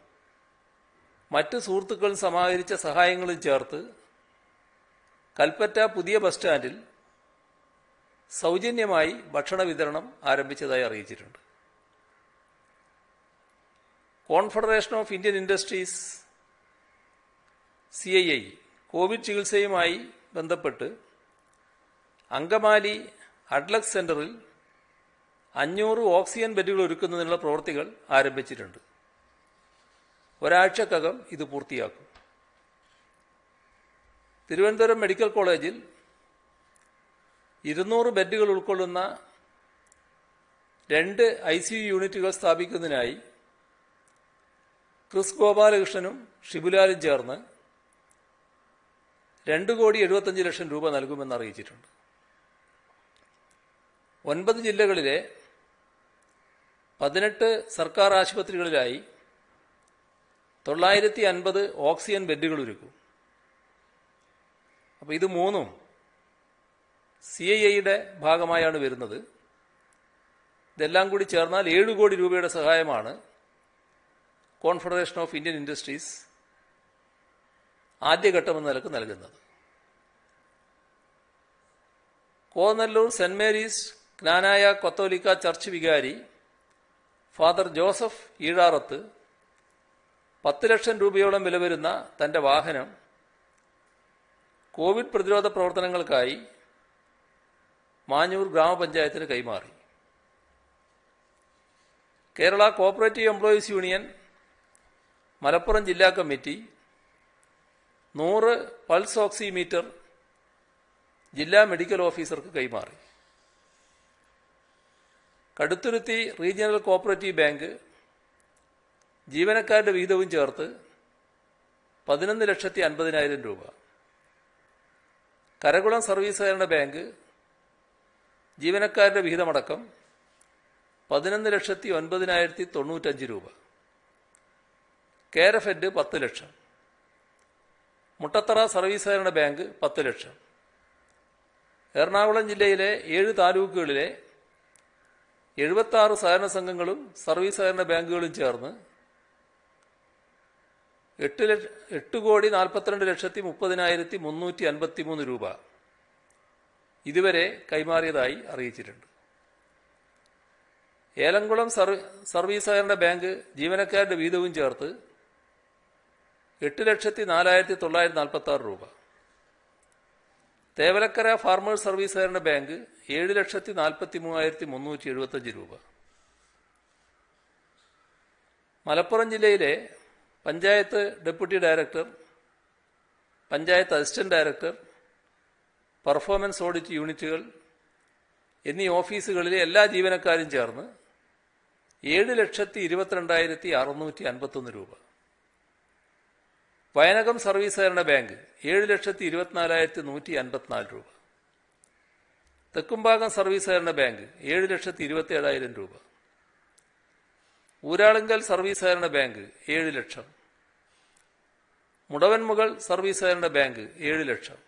മറ്റ് സുഹൃത്തുക്കളും സമാഹരിച്ച സഹായങ്ങളും ചേർത്ത് കൽപ്പറ്റ പുതിയ ബസ് സ്റ്റാൻഡിൽ സൗജന്യമായി ഭക്ഷണ വിതരണം ആരംഭിച്ചതായി അറിയിച്ചിട്ടുണ്ട് confederation of Indian industries C I I COVID ചികിത്സയുമായി ബന്ധപ്പെട്ട് അങ്കമാലി അഡ്ലക്സ് സെന്ററിൽ അഞ്ഞൂറ് ഓക്സിജൻ ബെഡുകൾ ഒരുക്കുന്നതിനുള്ള പ്രവൃത്തികൾ ആരംഭിച്ചിട്ടുണ്ട് ഒരാഴ്ചക്കകം ഇത് പൂർത്തിയാക്കും തിരുവനന്തപുരം മെഡിക്കൽ കോളേജിൽ ഇരുന്നൂറ് ബെഡുകൾ ഉൾക്കൊള്ളുന്ന രണ്ട് ഐ സി യു യൂണിറ്റുകൾ സ്ഥാപിക്കുന്നതിനായി ക്രിസ് ഗോപാലകൃഷ്ണനും ഷിബുലാലും ചേർന്ന് രണ്ട് കോടി എഴുപത്തഞ്ച് ലക്ഷം രൂപ നൽകുമെന്ന് അറിയിച്ചിട്ടുണ്ട് ഒൻപത് ജില്ലകളിലെ പതിനെട്ട് സർക്കാർ ആശുപത്രികളിലായി തൊള്ളായിരത്തി അൻപത് ഓക്സിജൻ ബെഡുകൾ ഒരുക്കും അപ്പോൾ ഇത് മൂന്നും സി ഐ ഐയുടെ ഭാഗമായാണ് വരുന്നത് ഇതെല്ലാം കൂടി ചേർന്നാൽ ഏഴ് കോടി രൂപയുടെ സഹായമാണ് കോൺഫെഡറേഷൻ ഓഫ് ഇന്ത്യൻ ഇൻഡസ്ട്രീസ് എന്ന നിലക്ക് നൽകുന്നത് കോന്നല്ലൂർ സെന്റ് മേരീസ് ജ്ഞാനായ കൊത്തോലിക്ക ചർച്ച് വികാരി ഫാദർ ജോസഫ് ഈഴാറത്ത് പത്ത് ലക്ഷം രൂപയോളം വില വരുന്ന തന്റെ വാഹനം കോവിഡ് പ്രതിരോധ പ്രവർത്തനങ്ങൾക്കായി മാഞ്ഞൂർ ഗ്രാമപഞ്ചായത്തിന് കൈമാറി Kerala cooperative employees union Malappuram ജില്ലാ കമ്മിറ്റി നൂറ് പൾസ് ഓക്സിമീറ്റർ ജില്ലാ മെഡിക്കൽ ഓഫീസർക്ക് കൈമാറി കടുത്തുരുത്തി റീജിയണൽ കോപ്പറേറ്റീവ് ബാങ്ക് ജീവനക്കാരുടെ വിഹിതവും ചേർത്ത് പതിനൊന്ന് ലക്ഷത്തി അൻപതിനായിരം രൂപ കരകുളം സർവീസ് സഹകരണ ബാങ്ക് ജീവനക്കാരുടെ വിഹിതമടക്കം പതിനൊന്ന് ലക്ഷത്തി ഒൻപതിനായിരത്തി തൊണ്ണൂറ്റഞ്ച് രൂപ കെയർ ഫെഡ് പത്ത് ലക്ഷം മുട്ടത്തറ സർവീസ് സഹകരണ ബാങ്ക് പത്ത് ലക്ഷം എറണാകുളം ജില്ലയിലെ ഏഴ് താലൂക്കുകളിലെ എഴുപത്താറ് സഹകരണ സംഘങ്ങളും സർവീസ് സഹകരണ ബാങ്കുകളും ചേർന്ന് എട്ട് ലക്ഷ എട്ട് കോടി നാൽപ്പത്തിരണ്ട് ലക്ഷത്തി മുപ്പതിനായിരത്തി മുന്നൂറ്റി അൻപത്തി മൂന്ന് രൂപ ഇതുവരെ കൈമാറിയതായി അറിയിച്ചിട്ടുണ്ട് ഏലംകുളം സർവീസ് സഹകരണ ബാങ്ക് ജീവനക്കാരുടെ വീതവും ചേർത്ത് എട്ട് ലക്ഷത്തി നാലായിരത്തി തൊള്ളായിരത്തി നാൽപ്പത്തി ആറ് രൂപ തേവലക്കര ഫാർമേഴ്സ് സർവീസ് സഹകരണ ബാങ്ക് ഏഴ് ലക്ഷത്തി നാൽപ്പത്തി മൂവായിരത്തി മുന്നൂറ്റി എഴുപത്തഞ്ച് രൂപ മലപ്പുറം ജില്ലയിലെ panchayat deputy director panchayat assistant director performance audit യൂണിറ്റുകൾ എന്നീ ഓഫീസുകളിലെ എല്ലാ ജീവനക്കാരും ചേർന്ന് ഏഴ് ലക്ഷത്തി ഇരുപത്തിരണ്ടായിരത്തി അറുന്നൂറ്റി അൻപത്തൊന്ന് രൂപ വയനകം സർവീസ് സഹകരണ ബാങ്ക് ഏഴ് ലക്ഷത്തി ഇരുപത്തിനാലായിരത്തി നൂറ്റി അൻപത്തിനാല് രൂപ തെക്കുംഭാഗം സർവീസ് സഹകരണ ബാങ്ക് ഏഴ് ലക്ഷത്തി ഇരുപത്തി ഏഴായിരം രൂപ ഊരാളുങ്കൽ സർവീസ് സഹകരണ ബാങ്ക് ഏഴ് ലക്ഷം മുടവൻമുകൾ സർവീസ് സഹകരണ ബാങ്ക് ഏഴ് ലക്ഷം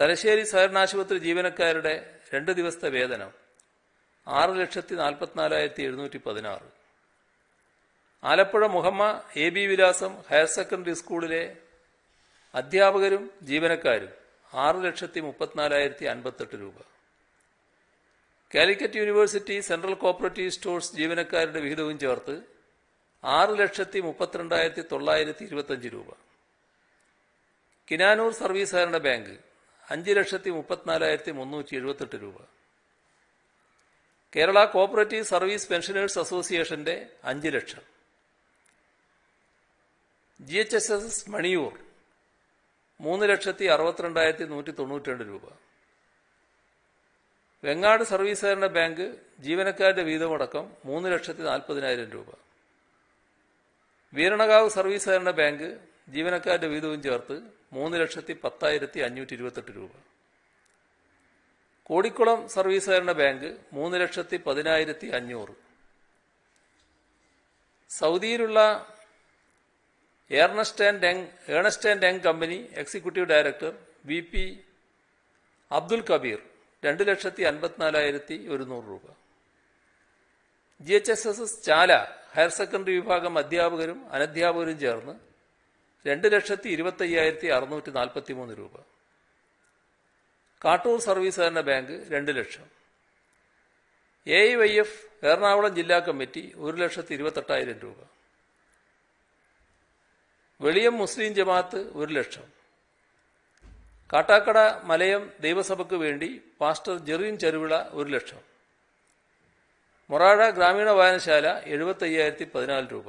തലശ്ശേരി സഹകരണ ആശുപത്രി ജീവനക്കാരുടെ രണ്ട് ദിവസത്തെ വേതനം ആറ് ലക്ഷത്തി നാൽപ്പത്തിനാലായിരത്തി എഴുന്നൂറ്റി പതിനാറ് Alappuzha Muhamma A B Vilasam higher secondary സ്കൂളിലെ അധ്യാപകരും ജീവനക്കാരും ആറ് ലക്ഷത്തി മുപ്പത്തിനാലായിരത്തി അൻപത്തെട്ട് രൂപ Calicut university central cooperative stores ജീവനക്കാരുടെ വിഹിതവും ചേർത്ത് ആറ് ലക്ഷത്തി മുപ്പത്തിരണ്ടായിരത്തി തൊള്ളായിരത്തി ഇരുപത്തഞ്ച് രൂപ കിനാനൂർ സർവീസ് സഹകരണ ബാങ്ക് അഞ്ച് ലക്ഷത്തി മുപ്പത്തിനാലായിരത്തി മുന്നൂറ്റി എഴുപത്തെട്ട് രൂപ കേരള കോപ്പറേറ്റീവ് സർവീസ് പെൻഷനേഴ്സ് അസോസിയേഷന്റെ അഞ്ച് lakh G H S S Maniyur മൂന്ന് ലക്ഷത്തി അറുപത്തിരണ്ടായിരത്തി നൂറ്റി തൊണ്ണൂറ്റിരണ്ട് രൂപ വെങ്ങാട് സർവീസ് സഹകരണ ബാങ്ക് ജീവനക്കാരുടെ വീതമടക്കം മൂന്ന് ലക്ഷത്തി നാൽപ്പതിനായിരം രൂപ വീരണകാവ് സർവീസ് സഹകരണ ബാങ്ക് ജീവനക്കാരുടെ വീതവും ചേർത്ത് മൂന്ന് ലക്ഷത്തി പത്തായിരത്തി അഞ്ഞൂറ്റി ഇരുപത്തെട്ട് രൂപ കോടിക്കുളം സർവീസുകാരുടെ ബാങ്ക് മൂന്ന് ലക്ഷത്തി പതിനായിരത്തി അഞ്ഞൂറ് സൗദിയിലുള്ള Ernst and Deng Ernst and Deng company executive director V P Abdul Kabeer രണ്ട് ലക്ഷത്തി അൻപത്തിനാലായിരത്തി ഒരുന്നൂറ് രൂപ G H S S S Chala higher secondary വിഭാഗം അധ്യാപകരും അനധ്യാപകരും ചേർന്ന് രണ്ട് ലക്ഷത്തി ഇരുപത്തയ്യായിരത്തി അറുന്നൂറ്റി നാൽപ്പത്തി മൂന്ന് രൂപ കാട്ടൂർ സർവീസ് സഹകരണ ബാങ്ക് രണ്ട് lakh A I Y F Ernakulam ജില്ലാ കമ്മിറ്റി ഒരു ലക്ഷത്തി ഇരുപത്തെട്ടായിരം രൂപ വെളിയം മുസ്ലിം ജമാഅത്ത് ഒരു ലക്ഷം കാട്ടാക്കട മലയം ദൈവസഭയ്ക്ക് വേണ്ടി പാസ്റ്റർ ജെറിൻ ചെറുവിള ഒരു ലക്ഷം മൊറാഴ ഗ്രാമീണ വായനശാല എഴുപത്തയ്യായിരത്തി പതിനാല് രൂപ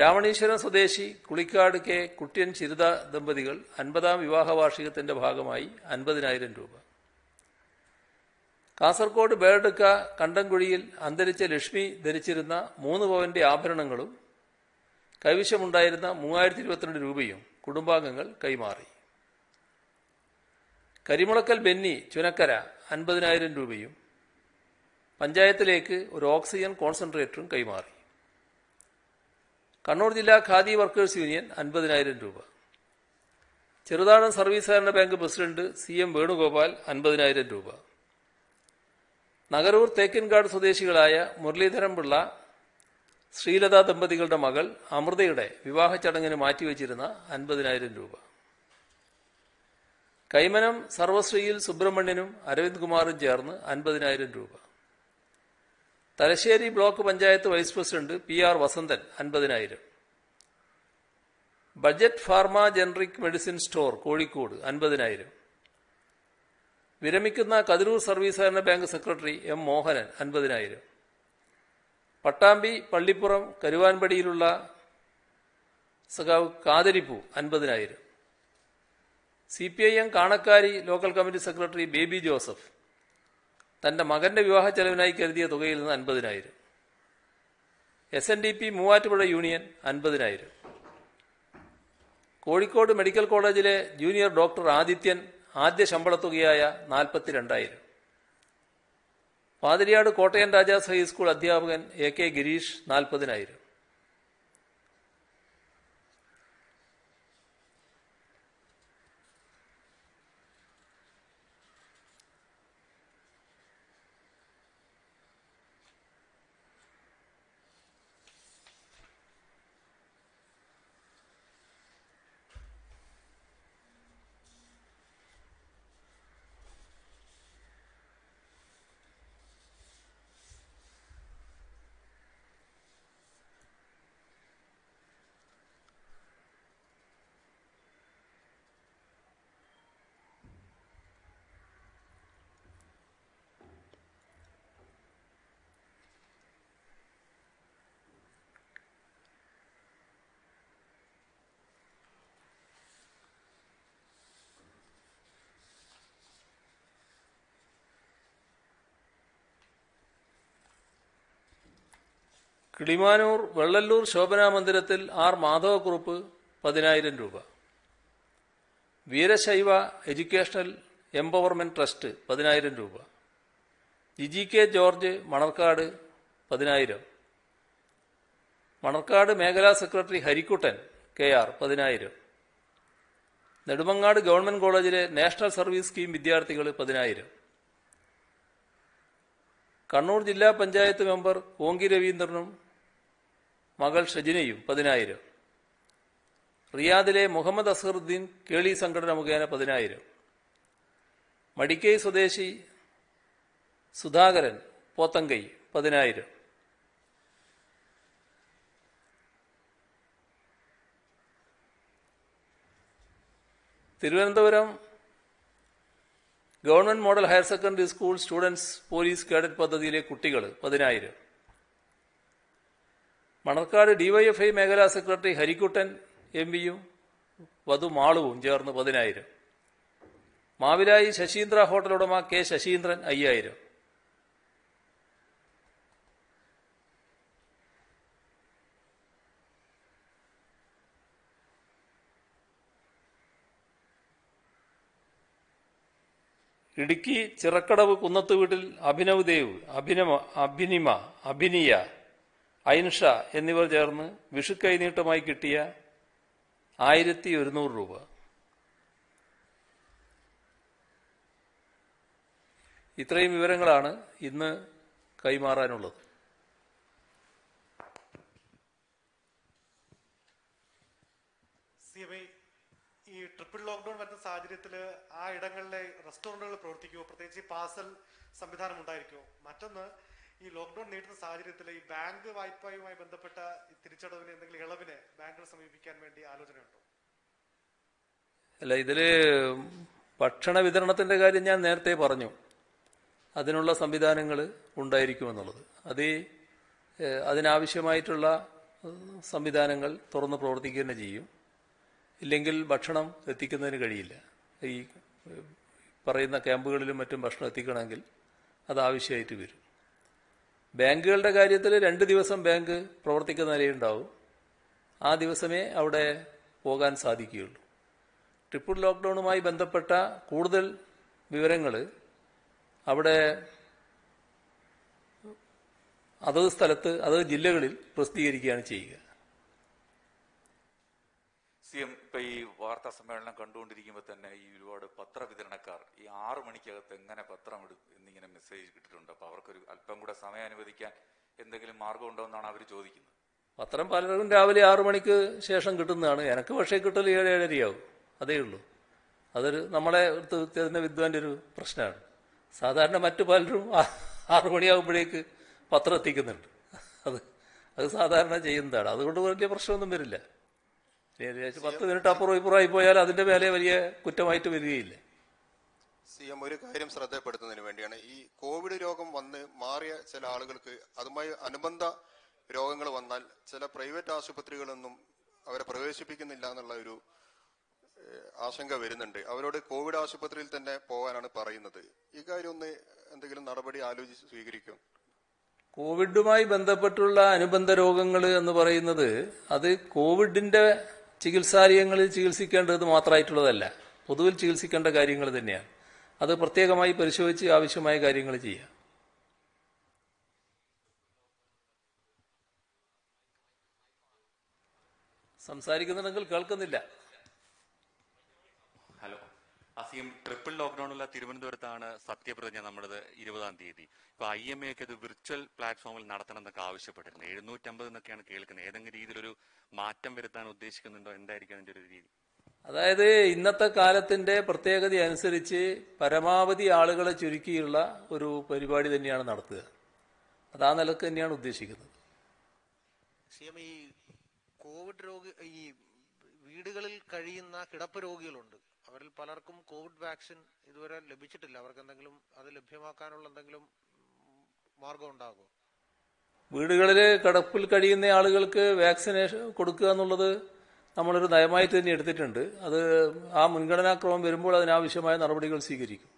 രാമണീശ്വരം സ്വദേശി കുളിക്കാട് കെ കുട്ടിയൻ ചിരുത ദമ്പതികൾ അൻപതാം വിവാഹ വാർഷികത്തിന്റെ ഭാഗമായി അൻപതിനായിരം രൂപ കാസർഗോഡ് ബേർഡക്ക കണ്ടംകുഴിയിൽ അന്തരിച്ച ലക്ഷ്മി ധരിച്ചിരുന്ന മൂന്ന് പവന്റെ ആഭരണങ്ങളും കൈവശമുണ്ടായിരുന്ന മൂവായിരത്തി ഇരുപത്തിരണ്ട് രൂപയും കുടുംബാംഗങ്ങൾ കൈമാറി കരിമുളക്കൽ ബെന്നി ചുനക്കര അൻപതിനായിരം രൂപയും പഞ്ചായത്തിലേക്ക് ഒരു ഓക്സിജൻ കോൺസെൻട്രേറ്ററും കൈമാറി കണ്ണൂർ ജില്ലാ ഖാദി വർക്കേഴ്സ് യൂണിയൻ അൻപതിനായിരം രൂപ ചെറുതാഴം സർവീസ് സഹകരണ bank president C M Venugopal അൻപതിനായിരം രൂപ നഗരൂർ തേക്കിൻകാട് സ്വദേശികളായ മുരളീധരൻ പിള്ള ശ്രീലത ദമ്പതികളുടെ മകൾ അമൃതയുടെ വിവാഹ ചടങ്ങിന് മാറ്റിവെച്ചിരുന്ന അൻപതിനായിരം രൂപ കൈമനം സർവശ്രീയിൽ സുബ്രഹ്മണ്യനും അരവിന്ദ് കുമാറും ചേർന്ന് അൻപതിനായിരം രൂപ Thalassery block panchayat vice president P R Vasanthan അൻപതിനായിരം budget pharma generic medicine store Kozhikode അൻപതിനായിരം വിരമിക്കുന്ന Kathiroor service bank secretary M Mohanan അൻപതിനായിരം പട്ടാമ്പി പള്ളിപ്പുറം കരുവാൻപടിയിലുള്ള സഖാവ് കാതരിപ്പൂ അൻപതിനായിരം C P I M Kanakkari local committee secretary Baby Joseph തൻ്റെ മകന്റെ വിവാഹ ചെലവിനായി കരുതിയ തുകയിൽ നിന്ന് അൻപതിനായിരം S N D P Muvattupuzha union അൻപതിനായിരം കോഴിക്കോട് മെഡിക്കൽ കോളേജിലെ ജൂനിയർ ഡോക്ടർ ആദിത്യൻ ആദ്യ ശമ്പളത്തുകയായ നാൽപ്പത്തി രണ്ടായിരം പാതിരിയാട് കോട്ടയം രാജാസ് ഹൈസ്കൂൾ അധ്യാപകൻ എ കെ ഗിരീഷ് നാൽപ്പതിനായിരം കിളിമാനൂർ വെള്ളല്ലൂർ ശോഭനാമന്ദിരത്തിൽ ആർ മാധവക്കുറുപ്പ് പതിനായിരം രൂപ വീരശൈവ എഡ്യൂക്കേഷണൽ എംപവർമെന്റ് ട്രസ്റ്റ് പതിനായിരം രൂപ ജിജി കെ ജോർജ് മണർക്കാട് പതിനായിരം മണർക്കാട് മേഖലാ സെക്രട്ടറി ഹരിക്കുട്ടൻ കെ ആർ പതിനായിരം നെടുമങ്ങാട് ഗവൺമെന്റ് കോളേജിലെ നാഷണൽ സർവീസ് സ്കീം വിദ്യാർത്ഥികൾ പതിനായിരം കണ്ണൂർ ജില്ലാ പഞ്ചായത്ത് മെമ്പർ കോങ്കി രവീന്ദ്രനും മകൾ ഷജിനയും പതിനായിരം റിയാദിലെ മുഹമ്മദ് അസഹറുദ്ദീൻ കേളി സംഘടന മുഖേന പതിനായിരം മടിക്കൈ സ്വദേശി സുധാകരൻ പോത്തങ്കൈ പതിനായിരം Thiruvananthapuram government model higher secondary school students police cadet പദ്ധതിയിലെ കുട്ടികൾ പതിനായിരം മണർക്കാട് ഡിവൈഎഫ്ഐ മേഖലാ സെക്രട്ടറി ഹരിക്കുട്ടൻ എം പിയും വധു മാളുവും ചേർന്ന് പതിനായിരം മാവിലായി ശശീന്ദ്ര ഹോട്ടൽ ഉടമ കെ ശശീന്ദ്രൻ അയ്യായിരം ഇടുക്കി ചിറക്കടവ് കുന്നത്ത് വീട്ടിൽ അഭിനവ് ദേവ് അഭിനമ അഭിനിമ അഭിനിയ ഐൻഷ എന്നിവർ ചേർന്ന് വിഷുക്കൈനീട്ടമായി കിട്ടിയ ആയിരത്തി ഒരുന്നൂറ് രൂപ ഇത്രയും വിവരങ്ങളാണ് ഇന്ന് കൈമാറാനുള്ളത് ഈ ട്രിപ്പിൾ ലോക്ക്ഡൌൺ വരുന്ന സാഹചര്യത്തിൽ ആ ഇടങ്ങളിലെ റെസ്റ്റോറൻറ്റുകൾ പ്രവർത്തിക്കുമോ പ്രത്യേകിച്ച് പാർസൽ സംവിധാനം ഉണ്ടായിരിക്കുമോ മറ്റൊന്ന് ഈ ലോക്ക്ഡൌൺ നീട്ടുന്ന സാഹചര്യത്തിൽ ഈ ബാങ്ക് വായ്പയുമായി ബന്ധപ്പെട്ട തിരിച്ചടവിന് എന്തെങ്കിലും ഇളവിനെ ബാങ്കുകൾ സമീപിക്കാൻ വേണ്ടി ആലോചനയുണ്ടോ അല്ല ഇതില് ഭക്ഷണ വിതരണത്തിന്റെ കാര്യം ഞാൻ നേരത്തെ പറഞ്ഞു അതിനുള്ള സംവിധാനങ്ങൾ ഉണ്ടായിരിക്കുമെന്നുള്ളത് അത് അതിനാവശ്യമായിട്ടുള്ള സംവിധാനങ്ങൾ തുറന്ന് പ്രവർത്തിക്കുക തന്നെ ചെയ്യും ഇല്ലെങ്കിൽ ഭക്ഷണം എത്തിക്കുന്നതിന് കഴിയില്ല ഈ പറയുന്ന ക്യാമ്പുകളിലും മറ്റും ഭക്ഷണം എത്തിക്കണമെങ്കിൽ അത് ആവശ്യമായിട്ട് വരും ബാങ്കുകളുടെ കാര്യത്തിൽ രണ്ട് ദിവസം ബാങ്ക് പ്രവർത്തിക്കുന്ന നിലയുണ്ടാവും ആ ദിവസമേ അവിടെ പോകാൻ സാധിക്കുകയുള്ളൂ ട്രിപ്പിൾ ലോക്ക്ഡൌണുമായി ബന്ധപ്പെട്ട കൂടുതൽ വിവരങ്ങൾ അവിടെ അതത് സ്ഥലത്ത് അതത് ജില്ലകളിൽ പ്രസിദ്ധീകരിക്കുകയാണ് ചെയ്യുക സി എം ഇപ്പൊ ഈ വാർത്താ സമ്മേളനം കണ്ടുകൊണ്ടിരിക്കുമ്പോൾ തന്നെ ഈ ഒരുപാട് പത്രവിതരണക്കാർ ഈ ആറു മണിക്കകത്ത് എങ്ങനെ പത്രം ഇടും എന്നിങ്ങനെ മെസ്സേജ് കിട്ടിയിട്ടുണ്ട് അപ്പൊ അവർക്കൊരു അല്പം കൂടെ സമയം അനുവദിക്കാൻ എന്തെങ്കിലും മാർഗമുണ്ടോ എന്നാണ് അവർ ചോദിക്കുന്നത് പത്രം പലരും രാവിലെ ആറു മണിക്ക് ശേഷം കിട്ടുന്നതാണ് എനിക്ക് പക്ഷേ കിട്ടൽ ഏഴ് ഏഴരയാവും അതേ ഉള്ളൂ അതൊരു നമ്മളെ തരുന്ന വിദ്വാന്റെ ഒരു പ്രശ്നമാണ് സാധാരണ മറ്റു പലരും ആറു മണിയാകുമ്പോഴേക്ക് പത്രം എത്തിക്കുന്നുണ്ട് അത് അത് സാധാരണ ചെയ്യുന്നതാണ് അതുകൊണ്ട് വലിയ പ്രശ്നമൊന്നും വരില്ല പത്ത് മിനിറ്റ് അപ്പുറം ഇപ്പുറമായി പോയാൽ അതിന്റെ മേലെ വലിയ കുറ്റമായിട്ട് വരികയില്ലേ സി എം ഒരു കാര്യം ശ്രദ്ധപ്പെടുത്തുന്നതിന് വേണ്ടിയാണ് ഈ കോവിഡ് രോഗം വന്ന് മാറിയ ചില ആളുകൾക്ക് അതുമായി അനുബന്ധ രോഗങ്ങൾ വന്നാൽ ചില പ്രൈവറ്റ് ആശുപത്രികളൊന്നും അവരെ പ്രവേശിപ്പിക്കുന്നില്ല എന്നുള്ള ഒരു ആശങ്ക വരുന്നുണ്ട് അവരോട് കോവിഡ് ആശുപത്രിയിൽ തന്നെ പോകാനാണ് പറയുന്നത് ഇക്കാര്യം ഒന്ന് എന്തെങ്കിലും നടപടി ആലോചിച്ച് സ്വീകരിക്കും കോവിഡുമായി ബന്ധപ്പെട്ടുള്ള അനുബന്ധ രോഗങ്ങൾ എന്ന് പറയുന്നത് അത് കോവിഡിന്റെ ചികിത്സാലയങ്ങളിൽ ചികിത്സിക്കേണ്ടത് മാത്രമായിട്ടുള്ളതല്ല പൊതുവിൽ ചികിത്സിക്കേണ്ട കാര്യങ്ങൾ തന്നെയാണ് അത് പ്രത്യേകമായി പരിശോധിച്ച് ആവശ്യമായ കാര്യങ്ങൾ ചെയ്യാം സംസാരിക്കുന്നുണ്ടെങ്കിൽ കേൾക്കുന്നില്ല അസീം ട്രിപ്പിൾ ലോക്ക്ഡൌണുള്ള തിരുവനന്തപുരത്താണ് സത്യപ്രതിജ്ഞ നമ്മളത് ഇരുപതാം തീയതി ഇപ്പൊ ഐ എം എക്ക് ഇത് വിർച്വൽ പ്ലാറ്റ്ഫോമിൽ നടത്തണം എന്നൊക്കെ ആവശ്യപ്പെട്ടിരുന്നത് എഴുന്നൂറ്റമ്പത് എന്നൊക്കെയാണ് കേൾക്കുന്നത് ഏതെങ്കിലും രീതിയിലൊരു മാറ്റം വരുത്താൻ ഉദ്ദേശിക്കുന്നുണ്ടോ എന്തായിരിക്കും അതിന്റെ ഒരു രീതി അതായത് ഇന്നത്തെ കാലത്തിന്റെ പ്രത്യേകത അനുസരിച്ച് പരമാവധി ആളുകളെ ചുരുക്കിയുള്ള ഒരു പരിപാടി തന്നെയാണ് നടത്തുക അത് ആ നിലക്ക് തന്നെയാണ് ഉദ്ദേശിക്കുന്നത് ഈ കോവിഡ് രോഗി ഈ വീടുകളിൽ കഴിയുന്ന കിടപ്പ് രോഗികളുണ്ട് അവരിൽ പലർക്കും കോവിഡ് വാക്സിൻ ഇതുവരെ ലഭിച്ചിട്ടില്ല അവർക്ക് എന്തെങ്കിലും അത് ലഭ്യമാക്കാനുള്ള എന്തെങ്കിലും മാർഗം ഉണ്ടാകുമോ വീടുകളിൽ കിടപ്പിൽ കഴിയുന്ന ആളുകൾക്ക് വാക്സിനേഷൻ കൊടുക്കുക എന്നുള്ളത് നമ്മളൊരു നയമായിട്ട് തന്നെ എടുത്തിട്ടുണ്ട് അത് ആ മുൻഗണനാക്രമം വരുമ്പോൾ അതിനാവശ്യമായ നടപടികൾ സ്വീകരിക്കും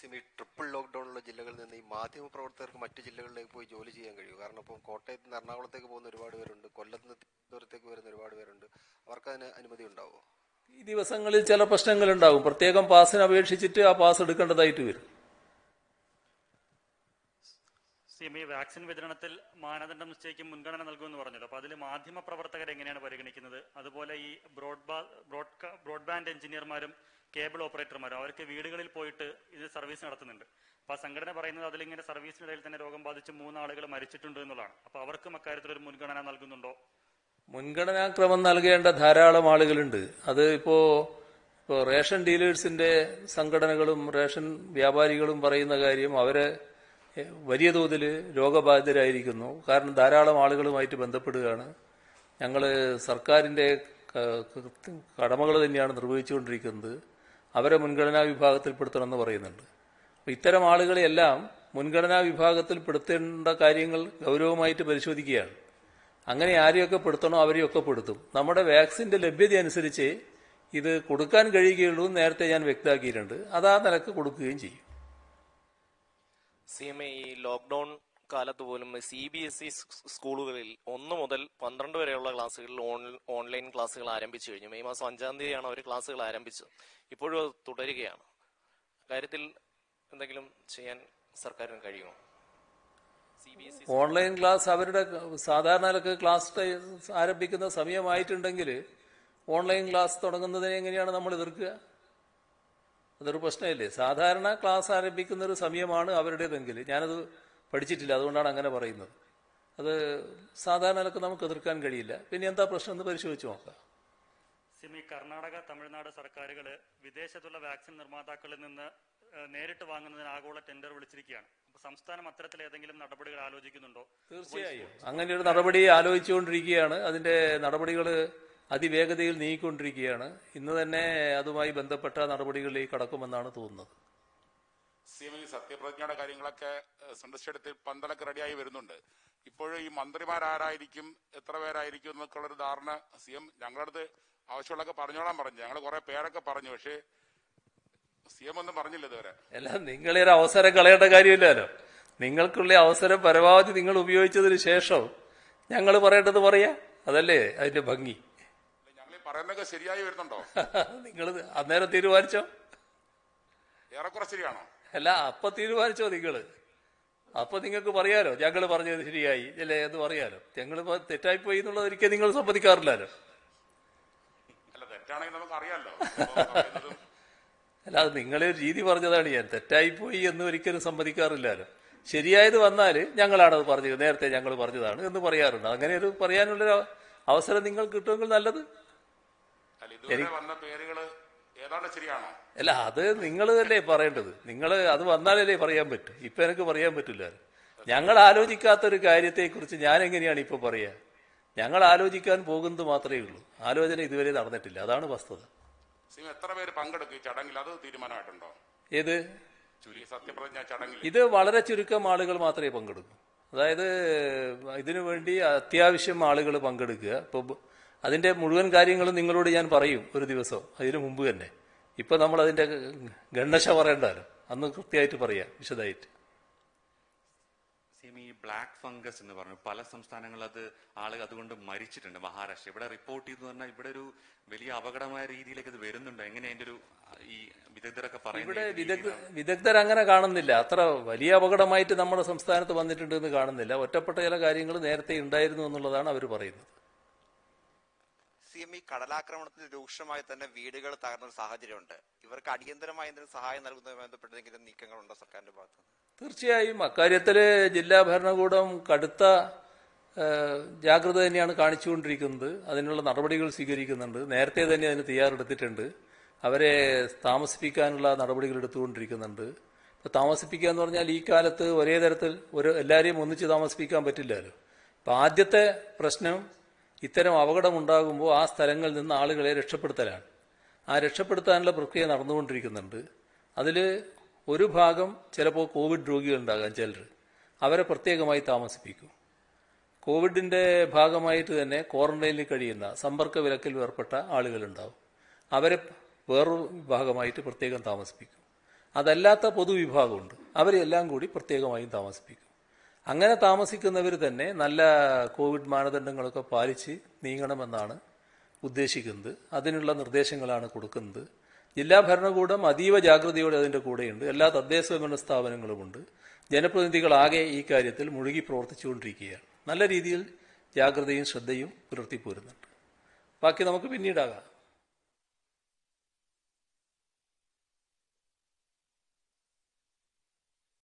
സിമി ട്രിപ്പിൾ ഉള്ള ജില്ലകളിൽ നിന്ന് ഈ മാധ്യമ പ്രവർത്തകർക്ക് മറ്റു ജില്ലകളിലേക്ക് പോയി ജോലി ചെയ്യാൻ കഴിയും കാരണം ഇപ്പം കോട്ടയത്ത് നിന്ന് എറണാകുളത്തേക്ക് പോകുന്ന ഒരുപാട് പേരുണ്ട് കൊല്ലത്ത് നിന്ന് തിരുവനന്തപുരത്തേക്ക് വരുന്ന ഒരുപാട് പേരുണ്ട് അവർക്ക് അതിന് അനുമതി ഉണ്ടാവുമോ ഈ ദിവസങ്ങളിൽ ചില പ്രശ്നങ്ങൾ ഉണ്ടാകും പ്രത്യേകം പാസിന് അപേക്ഷിച്ചിട്ട് ആ പാസ് എടുക്കേണ്ടതായിട്ട് വരും സിമി വാക്സിൻ വിതരണത്തിൽ മാനദണ്ഡം നിശ്ചയിക്കും മുൻഗണന നൽകുമെന്ന് പറഞ്ഞല്ലോ അപ്പൊ അതിൽ മാധ്യമ പ്രവർത്തകർ എങ്ങനെയാണ് പരിഗണിക്കുന്നത് അതുപോലെ ഈ ബ്രോഡ്ബാൻഡ് എഞ്ചിനീയർമാരും കേബിൾ ഓപ്പറേറ്റർമാരും അവർക്ക് വീടുകളിൽ പോയിട്ട് ഇത് സർവീസ് നടത്തുന്നുണ്ട് അപ്പൊ സംഘടന പറയുന്നത് അതിലിങ്ങനെ സർവീസിനിടയിൽ തന്നെ രോഗം ബാധിച്ച് മൂന്നാളുകൾ മരിച്ചിട്ടുണ്ട് എന്നുള്ളതാണ് അപ്പൊ അവർക്കും അക്കാര്യത്തിൽ ഒരു മുൻഗണന നൽകുന്നുണ്ടോ മുൻഗണനാക്രമം നൽകേണ്ട ധാരാളം ആളുകളുണ്ട് അത് ഇപ്പോൾ ഇപ്പോൾ റേഷൻ ഡീലേഴ്സിന്റെ സംഘടനകളും റേഷൻ വ്യാപാരികളും പറയുന്ന കാര്യം അവരെ വലിയ തോതിൽ രോഗബാധിതരായിരിക്കുന്നു കാരണം ധാരാളം ആളുകളുമായിട്ട് ബന്ധപ്പെടുകയാണ് ഞങ്ങൾ സർക്കാരിൻ്റെ കടമകൾ തന്നെയാണ് നിർവഹിച്ചുകൊണ്ടിരിക്കുന്നത് അവരെ മുൻഗണനാ വിഭാഗത്തിൽപ്പെടുത്തണമെന്ന് പറയുന്നുണ്ട് അപ്പോൾ ഇത്തരം ആളുകളെയെല്ലാം മുൻഗണനാ വിഭാഗത്തിൽപ്പെടുത്തേണ്ട കാര്യങ്ങൾ ഗൗരവമായിട്ട് പരിശോധിക്കുകയാണ് അങ്ങനെ ആരെയൊക്കെ പെടുത്തണോ അവരെയൊക്കെ പെടുത്തും നമ്മുടെ വാക്സിൻ്റെ ലഭ്യത അനുസരിച്ച് ഇത് കൊടുക്കാൻ കഴിയുകയുള്ളൂ നേരത്തെ ഞാൻ വ്യക്തമാക്കിയിട്ടുണ്ട് അത് ആ നിലക്ക് കൊടുക്കുകയും ചെയ്യും സി എം ഈ ലോക്ക്ഡൌൺ കാലത്ത് പോലും സി ബി എസ് ഇ സ്കൂളുകളിൽ ഒന്ന് മുതൽ പന്ത്രണ്ട് വരെയുള്ള ക്ലാസ്സുകളിൽ ഓൺലൈൻ ക്ലാസ്സുകൾ ആരംഭിച്ചു കഴിഞ്ഞു മെയ് മാസം അഞ്ചാം തീയതിയാണ് അവർ ക്ലാസ്സുകൾ ആരംഭിച്ചത് ഇപ്പോഴും അത് തുടരുകയാണ് കാര്യത്തിൽ എന്തെങ്കിലും ചെയ്യാൻ സർക്കാരിന് കഴിയുമോ ഓൺലൈൻ ക്ലാസ് അവരുടെ സാധാരണ ക്ലാസ് ആരംഭിക്കുന്ന സമയമായിട്ടുണ്ടെങ്കിൽ ഓൺലൈൻ ക്ലാസ് തുടങ്ങുന്നതിനെ എങ്ങനെയാണ് നമ്മൾ എതിർക്കുക അതൊരു പ്രശ്നമില്ലേ സാധാരണ ക്ലാസ് ആരംഭിക്കുന്ന ഒരു സമയമാണ് അവരുടേതെങ്കിൽ ഞാനത് പഠിച്ചിട്ടില്ല അതുകൊണ്ടാണ് അങ്ങനെ പറയുന്നത് അത് സാധാരണ നമുക്ക് എതിർക്കാൻ കഴിയില്ല പിന്നെ എന്താ പ്രശ്നം എന്ന് പരിശോധിച്ച് നോക്കാം സിമി കർണാടക തമിഴ്നാട് സർക്കാരുകള് വിദേശത്തുള്ള വാക്സിൻ നിർമ്മാതാക്കളിൽ നിന്ന് നേരിട്ട് വാങ്ങുന്നതിന് ആഗോള ടെൻഡർ വിളിച്ചിരിക്കുകയാണ് സംസ്ഥാനം അത്തരത്തിൽ ഏതെങ്കിലും നടപടികൾ ആലോചിക്കുന്നുണ്ടോ തീർച്ചയായും അങ്ങനെ ഒരു നടപടി ആലോചിച്ചുകൊണ്ടിരിക്കുകയാണ് അതിന്റെ നടപടികൾ അതിവേഗതയിൽ നീങ്ങിക്കൊണ്ടിരിക്കുകയാണ് ഇന്ന് തന്നെ അതുമായി ബന്ധപ്പെട്ട നടപടികളിൽ കടക്കുമെന്നാണ് തോന്നുന്നത് സിഎം സത്യപ്രതിജ്ഞയുടെ കാര്യങ്ങളൊക്കെ സന്ദർശിച്ചെടുത്ത് പന്തലൊക്കെ റെഡിയായി വരുന്നുണ്ട് ഇപ്പോഴും ഈ മന്ത്രിമാർ ആരായിരിക്കും എത്ര പേരായിരിക്കും ഉള്ളൊരു ധാരണ സി എം ഞങ്ങളടുത്ത് ആവശ്യമുള്ളതൊക്കെ പറഞ്ഞോളാൻ പറഞ്ഞു ഞങ്ങൾ കുറെ പേരൊക്കെ പറഞ്ഞു പക്ഷേ സി എം ഒന്നും പറഞ്ഞില്ല ഇതുവരെ അല്ല നിങ്ങളൊരു അവസരം കളയേണ്ട കാര്യമില്ലല്ലോ നിങ്ങൾക്കുള്ള അവസരം പരമാവധി നിങ്ങൾ ഉപയോഗിച്ചതിന് ശേഷം ഞങ്ങൾ പറയേണ്ടത് പറയാ അതല്ലേ അതിന്റെ ഭംഗി പറയുന്നൊക്കെ ശരിയായി വരുന്നുണ്ടോ <laughs> നിങ്ങൾ അന്നേരം തീരുമാനിച്ചോ ഏറെക്കുറെ ശരിയാണോ അല്ല അപ്പൊ തീരുമാനിച്ചോ നിങ്ങള് അപ്പൊ നിങ്ങൾക്ക് പറയാലോ ഞങ്ങൾ പറഞ്ഞത് ശരിയായി അല്ലേ എന്ന് പറയാലോ ഞങ്ങൾ തെറ്റായി പോയി എന്നുള്ളത് ഒരിക്കലും നിങ്ങൾ സമ്മതിക്കാറില്ലല്ലോ അല്ല തെറ്റാണെങ്കിൽ നമുക്ക് അറിയാലോ <laughs> അത് നിങ്ങളെ ഒരു രീതി പറഞ്ഞതാണ് ഞാൻ തെറ്റായിപ്പോയി എന്ന് ഒരിക്കലും സമ്മതിക്കാറില്ലല്ലോ ശരിയായത് വന്നാൽ അത് പറഞ്ഞത് നേരത്തെ ഞങ്ങൾ പറഞ്ഞതാണ് എന്ന് പറയാറുണ്ട് അങ്ങനെ ഒരു പറയാനുള്ളൊരു അവസരം നിങ്ങൾ കിട്ടുമെങ്കിൽ നല്ലത് അല്ല അത് നിങ്ങൾ അല്ലേ പറയേണ്ടത് നിങ്ങൾ അത് വന്നാലല്ലേ പറയാൻ പറ്റും ഇപ്പൊ എനിക്ക് പറയാൻ പറ്റില്ല ഞങ്ങൾ കാര്യത്തെ കാര്യത്തെക്കുറിച്ച് ഞാൻ എങ്ങനെയാണ് ഇപ്പൊ പറയാ ഞങ്ങൾ ആലോചിക്കാൻ പോകുന്നത് മാത്രമേ ഉള്ളൂ ആലോചന ഇതുവരെ നടന്നിട്ടില്ല അതാണ് വസ്തുത എത്ര പേര് പങ്കെടുക്കും ഈ ചടങ്ങിൽ അത് തീരുമാനമായിട്ടുണ്ടോ ഏത് സത്യപ്രതിജ്ഞ ചടങ്ങിൽ ഇത് വളരെ ചുരുക്കം ആളുകൾ മാത്രമേ പങ്കെടുക്കൂ അതായത് ഇതിനു വേണ്ടി അത്യാവശ്യം ആളുകൾ പങ്കെടുക്കുക ഇപ്പൊ അതിന്റെ മുഴുവൻ കാര്യങ്ങളും നിങ്ങളോട് ഞാൻ പറയും ഒരു ദിവസം അതിനു മുമ്പ് തന്നെ ഇപ്പൊ നമ്മൾ അതിന്റെ ഗണ്ണശ പറയണ്ടല്ലോ അന്ന് കൃത്യമായിട്ട് പറയാം വിശദമായിട്ട് ആദ്യം ഈ ബ്ലാക്ക് ഫംഗസ് എന്ന് പറഞ്ഞു പല സംസ്ഥാനങ്ങളിൽ അത് ആളുകൾ അതുകൊണ്ട് മരിച്ചിട്ടുണ്ട് മഹാരാഷ്ട്ര ഇവിടെ റിപ്പോർട്ട് ചെയ്തു പറഞ്ഞാൽ ഇവിടെ ഒരു വലിയ അപകടമായ രീതിയിലേക്ക് ഇത് വരുന്നുണ്ട് എങ്ങനെ അതിന്റെ ഒരു ഈ വിദഗ്ധരൊക്കെ പറയുന്നത് വിദഗ്ധർ അങ്ങനെ കാണുന്നില്ല അത്ര വലിയ അപകടമായിട്ട് നമ്മുടെ സംസ്ഥാനത്ത് വന്നിട്ടുണ്ട് എന്ന് കാണുന്നില്ല ഒറ്റപ്പെട്ട ചില കാര്യങ്ങൾ നേരത്തെ ഉണ്ടായിരുന്നു എന്നുള്ളതാണ് അവർ പറയുന്നത് സി എം ഈ കടലാക്രമണത്തിന് രൂക്ഷമായി തന്നെ വീടുകൾ തകർന്ന ഒരു സാഹചര്യമുണ്ട് ഇവർക്ക് അടിയന്തരമായി എന്തെങ്കിലും സഹായം നൽകുന്നതുമായി എന്തെങ്കിലും നീക്കങ്ങളുണ്ടോ സർക്കാരിന്റെ ഭാഗത്തുനിന്ന് തീർച്ചയായും അക്കാര്യത്തിൽ ജില്ലാ ഭരണകൂടം കടുത്ത ജാഗ്രത തന്നെയാണ് കാണിച്ചുകൊണ്ടിരിക്കുന്നത് അതിനുള്ള നടപടികൾ സ്വീകരിക്കുന്നുണ്ട് നേരത്തെ തന്നെ അതിന് തയ്യാറെടുത്തിട്ടുണ്ട് അവരെ താമസിപ്പിക്കാനുള്ള നടപടികൾ എടുത്തുകൊണ്ടിരിക്കുന്നുണ്ട് ഇപ്പോൾ താമസിപ്പിക്കുക എന്ന് പറഞ്ഞാൽ ഈ കാലത്ത് ഒരേ തരത്തിൽ ഒരു എല്ലാവരെയും ഒന്നിച്ച് താമസിപ്പിക്കാൻ പറ്റില്ലല്ലോ അപ്പോൾ ആദ്യത്തെ പ്രശ്നം ഇത്തരം അപകടമുണ്ടാകുമ്പോൾ ആ സ്ഥലങ്ങളിൽ നിന്ന് ആളുകളെ രക്ഷപ്പെടുത്തലാണ് ആ രക്ഷപ്പെടുത്താനുള്ള പ്രക്രിയ നടന്നുകൊണ്ടിരിക്കുന്നുണ്ട് അതിൽ ഒരു ഭാഗം ചിലപ്പോൾ കോവിഡ് രോഗികളുണ്ടാകാം ചിലർ അവരെ പ്രത്യേകമായി താമസിപ്പിക്കും കോവിഡിന്റെ ഭാഗമായിട്ട് തന്നെ ക്വാറന്റൈനിൽ കഴിയുന്ന സമ്പർക്ക വിലക്കിൽ ഏർപ്പെട്ട ആളുകളുണ്ടാവും അവരെ വേറൊരു ഭാഗമായിട്ട് പ്രത്യേകം താമസിപ്പിക്കും അതല്ലാത്ത പൊതുവിഭാഗമുണ്ട് അവരെല്ലാം കൂടി പ്രത്യേകമായും താമസിപ്പിക്കും അങ്ങനെ താമസിക്കുന്നവർ തന്നെ നല്ല കോവിഡ് മാനദണ്ഡങ്ങളൊക്കെ പാലിച്ച് നീങ്ങണമെന്നാണ് ഉദ്ദേശിക്കുന്നത് അതിനുള്ള നിർദ്ദേശങ്ങളാണ് കൊടുക്കുന്നത് ജില്ലാ ഭരണകൂടം അതീവ ജാഗ്രതയോടെ അതിന്റെ കൂടെയുണ്ട് എല്ലാ തദ്ദേശ ഭരണ സ്ഥാപനങ്ങളുമുണ്ട് ജനപ്രതിനിധികളാകെ ഈ കാര്യത്തിൽ മുഴുകി പ്രവർത്തിച്ചുകൊണ്ടിരിക്കുകയാണ് നല്ല രീതിയിൽ ജാഗ്രതയും ശ്രദ്ധയും പുലർത്തിപ്പോരുന്നുണ്ട് ബാക്കി നമുക്ക് പിന്നീടാകാം